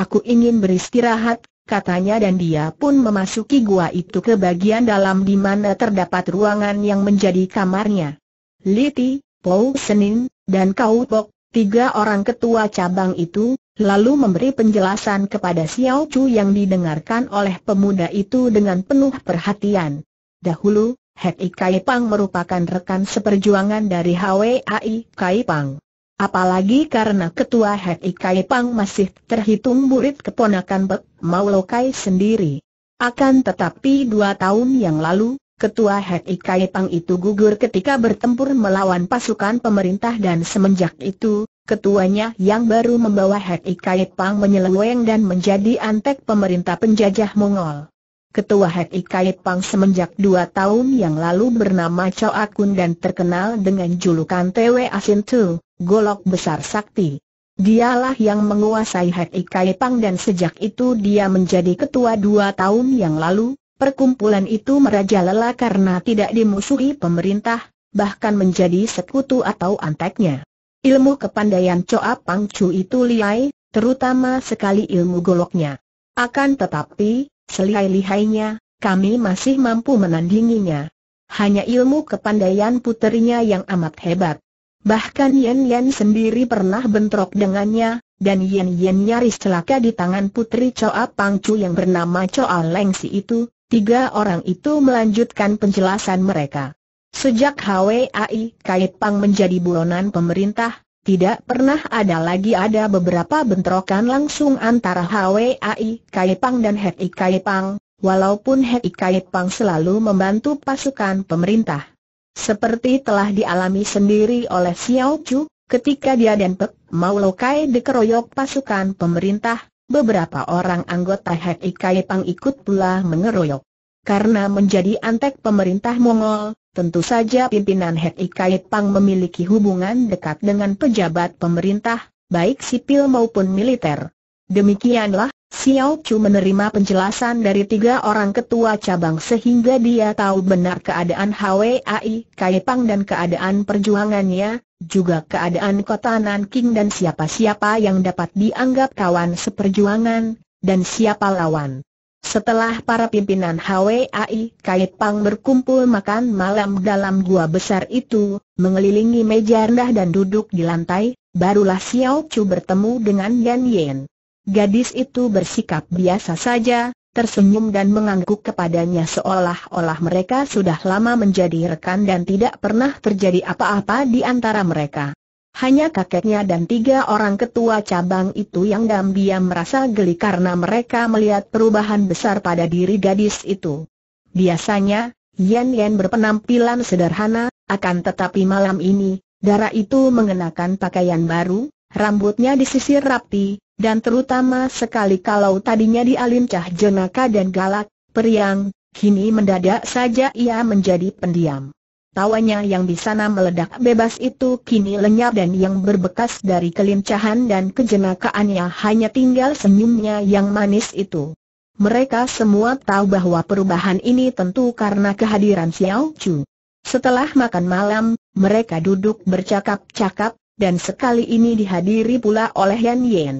Aku ingin beristirahat, katanya dan dia pun memasuki gua itu ke bagian dalam di mana terdapat ruangan yang menjadi kamarnya. Liti, Pou Senin, dan Kau Pok, tiga orang ketua cabang itu, lalu memberi penjelasan kepada Xiao Chu yang didengarkan oleh pemuda itu dengan penuh perhatian. Dahulu, Hek Kai Pang merupakan rekan seperjuangan dari HWAI Kai Pang. Apalagi karena ketua Hek Kai Pang masih terhitung murid keponakan Bek Maulokai sendiri. Akan tetapi dua tahun yang lalu, Ketua Het Ikai Pang itu gugur ketika bertempur melawan pasukan pemerintah dan semenjak itu, Ketuanya yang baru membawa Hei Kai Pang menyeleweng dan menjadi antek pemerintah penjajah Mongol. Ketua Hei Kai Pang semenjak dua tahun yang lalu bernama Chow Akun dan terkenal dengan julukan TW Asin Tu, Golok Besar Sakti. Dialah yang menguasai Hei Kai Pang dan sejak itu dia menjadi ketua dua tahun yang lalu. Perkumpulan itu merajalela karena tidak dimusuhi pemerintah, bahkan menjadi sekutu atau anteknya. Ilmu kepandaian Coa Pang Chu itu liai, terutama sekali ilmu goloknya. Akan tetapi, selihai-lihainya, kami masih mampu menandinginya. Hanya ilmu kepandaian puterinya yang amat hebat. Bahkan Yen Yen sendiri pernah bentrok dengannya, dan Yen Yen nyaris celaka di tangan putri Pang Chu yang bernama Leng Si itu. Tiga orang itu melanjutkan penjelasan mereka. Sejak HWAI Pang menjadi buronan pemerintah, tidak pernah ada lagi ada beberapa bentrokan langsung antara HWAI Pang dan Kait Pang, walaupun Kait Pang selalu membantu pasukan pemerintah. Seperti telah dialami sendiri oleh Xiao Chu, ketika dia dan Pek Mau Lokai dikeroyok pasukan pemerintah, beberapa orang anggota Kait Pang ikut pula mengeroyok karena menjadi antek pemerintah Mongol, tentu saja pimpinan Het Ikait Pang memiliki hubungan dekat dengan pejabat pemerintah, baik sipil maupun militer. Demikianlah, Xiao Chu menerima penjelasan dari tiga orang ketua cabang sehingga dia tahu benar keadaan HWAI Kaipang dan keadaan perjuangannya, juga keadaan kota Nanking dan siapa-siapa yang dapat dianggap kawan seperjuangan, dan siapa lawan. Setelah para pimpinan HWAI Kai Pang berkumpul makan malam dalam gua besar itu, mengelilingi meja rendah dan duduk di lantai, barulah Xiao Chu bertemu dengan Yan Yan. Gadis itu bersikap biasa saja, tersenyum dan mengangguk kepadanya seolah-olah mereka sudah lama menjadi rekan dan tidak pernah terjadi apa-apa di antara mereka. Hanya kakeknya dan tiga orang ketua cabang itu yang diam-diam merasa geli karena mereka melihat perubahan besar pada diri gadis itu. Biasanya, Yan Yan berpenampilan sederhana, akan tetapi malam ini, darah itu mengenakan pakaian baru, rambutnya disisir rapi, dan terutama sekali kalau tadinya cah jenaka dan galak, periang, kini mendadak saja ia menjadi pendiam. Tawanya yang di sana meledak bebas itu kini lenyap dan yang berbekas dari kelincahan dan kejenakaannya hanya tinggal senyumnya yang manis itu. Mereka semua tahu bahwa perubahan ini tentu karena kehadiran Xiao Chu. Setelah makan malam, mereka duduk bercakap-cakap, dan sekali ini dihadiri pula oleh Yan Yan.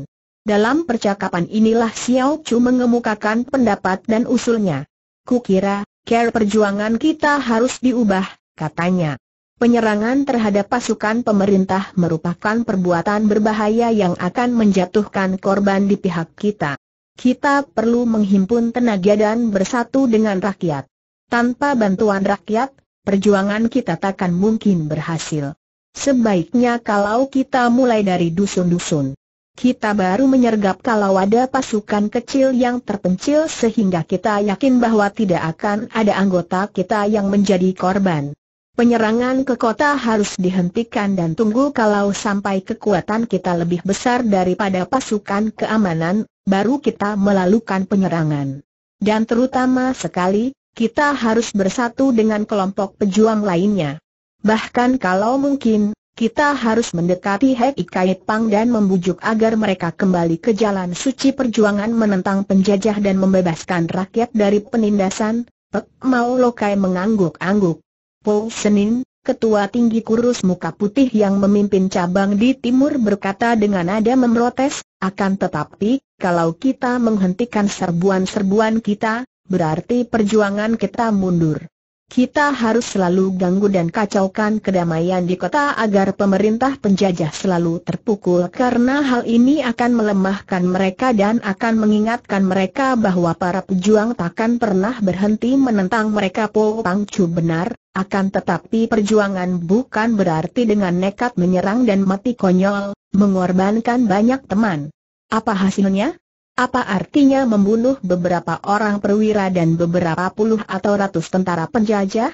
Dalam percakapan inilah Xiao Chu mengemukakan pendapat dan usulnya. Kukira, care perjuangan kita harus diubah, katanya. Penyerangan terhadap pasukan pemerintah merupakan perbuatan berbahaya yang akan menjatuhkan korban di pihak kita. Kita perlu menghimpun tenaga dan bersatu dengan rakyat. Tanpa bantuan rakyat, perjuangan kita takkan mungkin berhasil. Sebaiknya kalau kita mulai dari dusun-dusun. Kita baru menyergap kalau ada pasukan kecil yang terpencil sehingga kita yakin bahwa tidak akan ada anggota kita yang menjadi korban. Penyerangan ke kota harus dihentikan dan tunggu kalau sampai kekuatan kita lebih besar daripada pasukan keamanan, baru kita melalukan penyerangan. Dan terutama sekali, kita harus bersatu dengan kelompok pejuang lainnya. Bahkan kalau mungkin, kita harus mendekati Hek Ikait Pang dan membujuk agar mereka kembali ke jalan suci perjuangan menentang penjajah dan membebaskan rakyat dari penindasan, Pek Mau Lokai mengangguk-angguk. Po Senin, ketua tinggi kurus muka putih yang memimpin cabang di timur berkata dengan nada memprotes, akan tetapi, kalau kita menghentikan serbuan-serbuan kita, berarti perjuangan kita mundur. Kita harus selalu ganggu dan kacaukan kedamaian di kota agar pemerintah penjajah selalu terpukul karena hal ini akan melemahkan mereka dan akan mengingatkan mereka bahwa para pejuang takkan pernah berhenti menentang mereka Paul Pangcu benar, akan tetapi perjuangan bukan berarti dengan nekat menyerang dan mati konyol, mengorbankan banyak teman. Apa hasilnya? Apa artinya membunuh beberapa orang perwira dan beberapa puluh atau ratus tentara penjajah?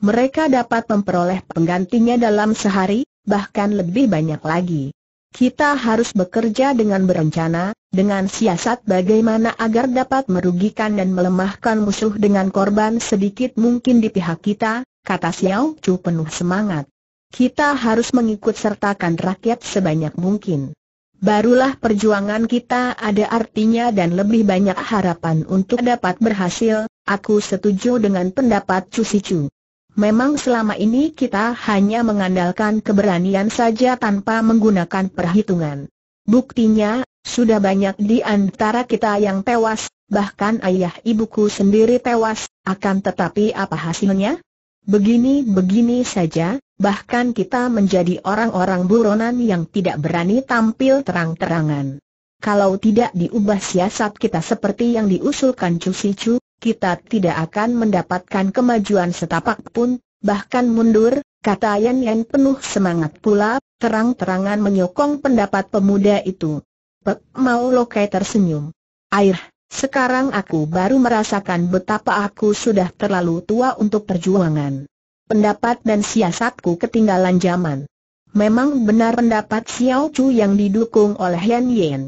Mereka dapat memperoleh penggantinya dalam sehari, bahkan lebih banyak lagi. Kita harus bekerja dengan berencana, dengan siasat bagaimana agar dapat merugikan dan melemahkan musuh dengan korban sedikit mungkin di pihak kita, kata Xiao Chu penuh semangat. Kita harus mengikut sertakan rakyat sebanyak mungkin. Barulah perjuangan kita ada artinya dan lebih banyak harapan untuk dapat berhasil, aku setuju dengan pendapat Chu Si Chu. Memang selama ini kita hanya mengandalkan keberanian saja tanpa menggunakan perhitungan. Buktinya, sudah banyak di antara kita yang tewas, bahkan ayah ibuku sendiri tewas, akan tetapi apa hasilnya? Begini-begini saja, bahkan kita menjadi orang-orang buronan yang tidak berani tampil terang-terangan. Kalau tidak diubah siasat kita seperti yang diusulkan Chu Si kita tidak akan mendapatkan kemajuan setapak pun, bahkan mundur, kata Yan Yan penuh semangat pula, terang-terangan menyokong pendapat pemuda itu. Pek Mau Lokai tersenyum. Air, sekarang aku baru merasakan betapa aku sudah terlalu tua untuk perjuangan. Pendapat dan siasatku ketinggalan zaman. Memang benar pendapat Xiao Chu yang didukung oleh Yan Yan.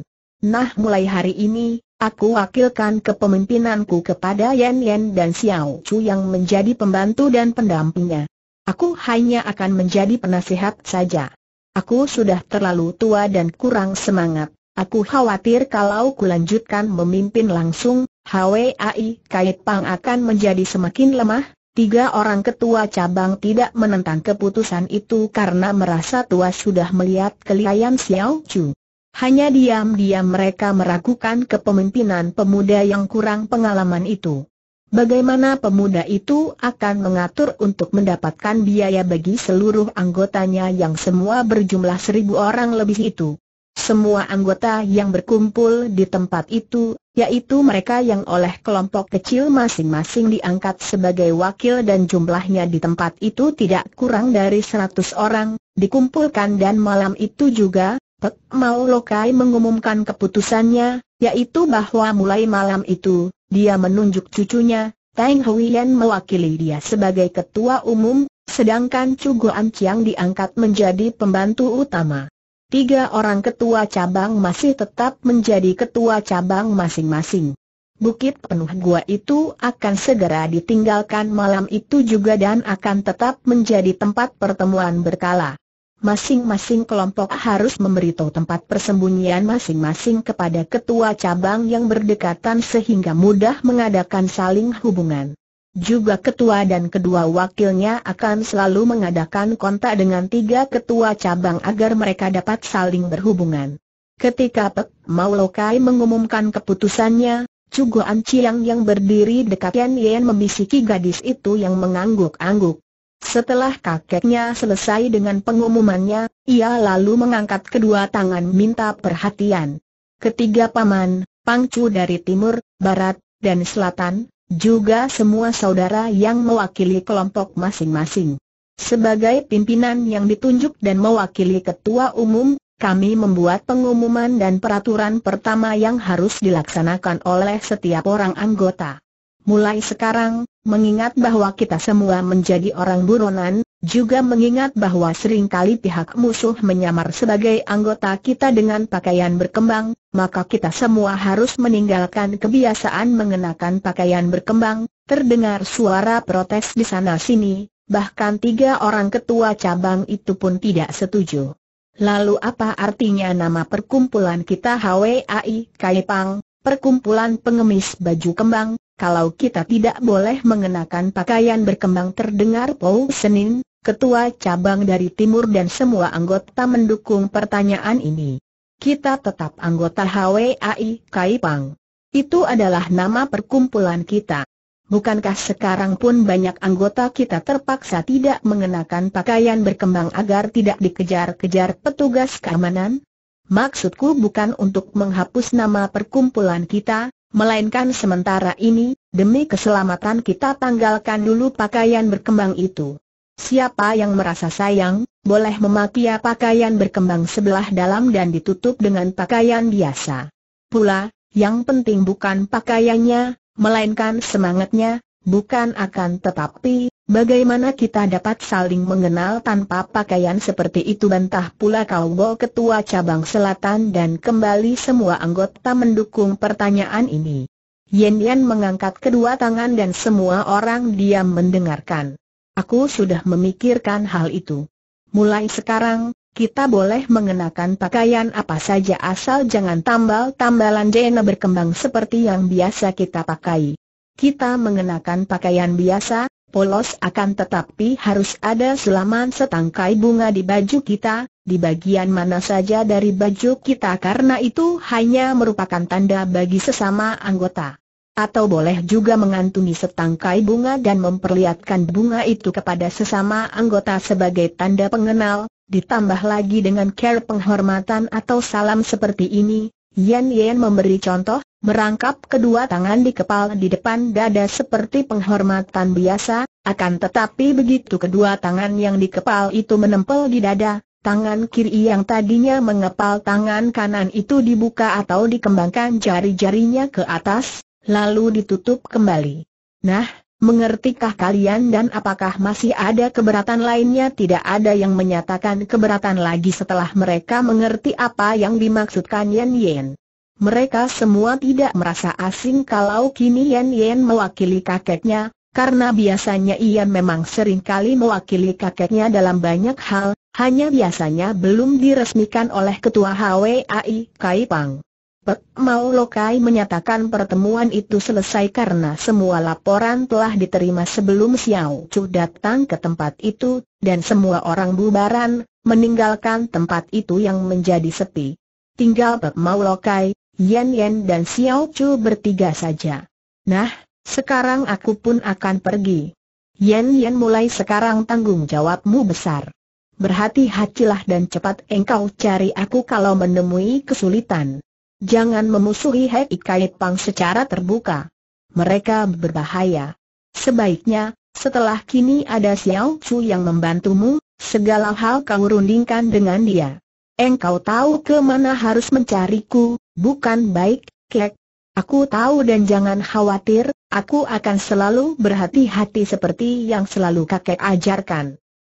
Nah mulai hari ini, aku wakilkan kepemimpinanku kepada Yan Yan dan Xiao Chu yang menjadi pembantu dan pendampingnya. Aku hanya akan menjadi penasehat saja. Aku sudah terlalu tua dan kurang semangat. Aku khawatir kalau kulanjutkan memimpin langsung, HWAI Kait Pang akan menjadi semakin lemah, Tiga orang ketua cabang tidak menentang keputusan itu karena merasa tua sudah melihat kelihayan Xiao Chu. Hanya diam-diam mereka meragukan kepemimpinan pemuda yang kurang pengalaman itu. Bagaimana pemuda itu akan mengatur untuk mendapatkan biaya bagi seluruh anggotanya yang semua berjumlah seribu orang lebih itu? Semua anggota yang berkumpul di tempat itu, yaitu mereka yang oleh kelompok kecil masing-masing diangkat sebagai wakil dan jumlahnya di tempat itu tidak kurang dari seratus orang, dikumpulkan dan malam itu juga, Pek Mau Lokai mengumumkan keputusannya, yaitu bahwa mulai malam itu, dia menunjuk cucunya, Tang Huiyan mewakili dia sebagai ketua umum, sedangkan Chu Guan Chiang diangkat menjadi pembantu utama tiga orang ketua cabang masih tetap menjadi ketua cabang masing-masing. Bukit penuh gua itu akan segera ditinggalkan malam itu juga dan akan tetap menjadi tempat pertemuan berkala. Masing-masing kelompok harus memberitahu tempat persembunyian masing-masing kepada ketua cabang yang berdekatan sehingga mudah mengadakan saling hubungan juga ketua dan kedua wakilnya akan selalu mengadakan kontak dengan tiga ketua cabang agar mereka dapat saling berhubungan. Ketika Pek Maulokai mengumumkan keputusannya, Cuguan Ciang yang berdiri dekat Yan Yen membisiki gadis itu yang mengangguk-angguk. Setelah kakeknya selesai dengan pengumumannya, ia lalu mengangkat kedua tangan minta perhatian. Ketiga paman, Pangcu dari timur, barat, dan selatan, juga semua saudara yang mewakili kelompok masing-masing. Sebagai pimpinan yang ditunjuk dan mewakili ketua umum, kami membuat pengumuman dan peraturan pertama yang harus dilaksanakan oleh setiap orang anggota. Mulai sekarang, mengingat bahwa kita semua menjadi orang buronan, juga mengingat bahwa seringkali pihak musuh menyamar sebagai anggota kita dengan pakaian berkembang, maka kita semua harus meninggalkan kebiasaan mengenakan pakaian berkembang, terdengar suara protes di sana-sini, bahkan tiga orang ketua cabang itu pun tidak setuju. Lalu apa artinya nama perkumpulan kita HWAI Kaipang, perkumpulan pengemis baju kembang, kalau kita tidak boleh mengenakan pakaian berkembang terdengar Pou Senin, ketua cabang dari timur dan semua anggota mendukung pertanyaan ini. Kita tetap anggota HWAI Kaipang. Itu adalah nama perkumpulan kita. Bukankah sekarang pun banyak anggota kita terpaksa tidak mengenakan pakaian berkembang agar tidak dikejar-kejar petugas keamanan? Maksudku bukan untuk menghapus nama perkumpulan kita, Melainkan sementara ini, demi keselamatan kita tanggalkan dulu pakaian berkembang itu. Siapa yang merasa sayang, boleh memakai ya pakaian berkembang sebelah dalam dan ditutup dengan pakaian biasa. Pula, yang penting bukan pakaiannya, melainkan semangatnya, Bukan akan tetapi, bagaimana kita dapat saling mengenal tanpa pakaian seperti itu bantah pula kalau Ketua Cabang Selatan dan kembali semua anggota mendukung pertanyaan ini. Yen yen mengangkat kedua tangan dan semua orang diam mendengarkan. Aku sudah memikirkan hal itu. Mulai sekarang, kita boleh mengenakan pakaian apa saja asal jangan tambal-tambalan jena berkembang seperti yang biasa kita pakai. Kita mengenakan pakaian biasa, polos akan tetapi harus ada sulaman setangkai bunga di baju kita, di bagian mana saja dari baju kita karena itu hanya merupakan tanda bagi sesama anggota. Atau boleh juga mengantungi setangkai bunga dan memperlihatkan bunga itu kepada sesama anggota sebagai tanda pengenal, ditambah lagi dengan care penghormatan atau salam seperti ini, Yan Yan memberi contoh, merangkap kedua tangan di kepala di depan dada seperti penghormatan biasa, akan tetapi begitu kedua tangan yang di kepala itu menempel di dada, tangan kiri yang tadinya mengepal tangan kanan itu dibuka atau dikembangkan jari-jarinya ke atas, lalu ditutup kembali. Nah, mengertikah kalian dan apakah masih ada keberatan lainnya? Tidak ada yang menyatakan keberatan lagi setelah mereka mengerti apa yang dimaksudkan Yen Yen mereka semua tidak merasa asing kalau kini Yen Yen mewakili kakeknya, karena biasanya ia memang seringkali mewakili kakeknya dalam banyak hal, hanya biasanya belum diresmikan oleh ketua HWAI Kai Pang. Pek Mau Lokai menyatakan pertemuan itu selesai karena semua laporan telah diterima sebelum Xiao Chu datang ke tempat itu, dan semua orang bubaran, meninggalkan tempat itu yang menjadi sepi. Tinggal Pek Mau Lokai, Yan Yan dan Xiao Chu bertiga saja. Nah, sekarang aku pun akan pergi. Yan Yan mulai sekarang tanggung jawabmu besar. Berhati-hatilah dan cepat engkau cari aku kalau menemui kesulitan. Jangan memusuhi Hei Kai Pang secara terbuka. Mereka berbahaya. Sebaiknya, setelah kini ada Xiao Chu yang membantumu, segala hal kau rundingkan dengan dia. Engkau tahu ke mana harus mencariku, Bukan baik, Kek. Aku tahu dan jangan khawatir, aku akan selalu berhati-hati seperti yang selalu kakek ajarkan.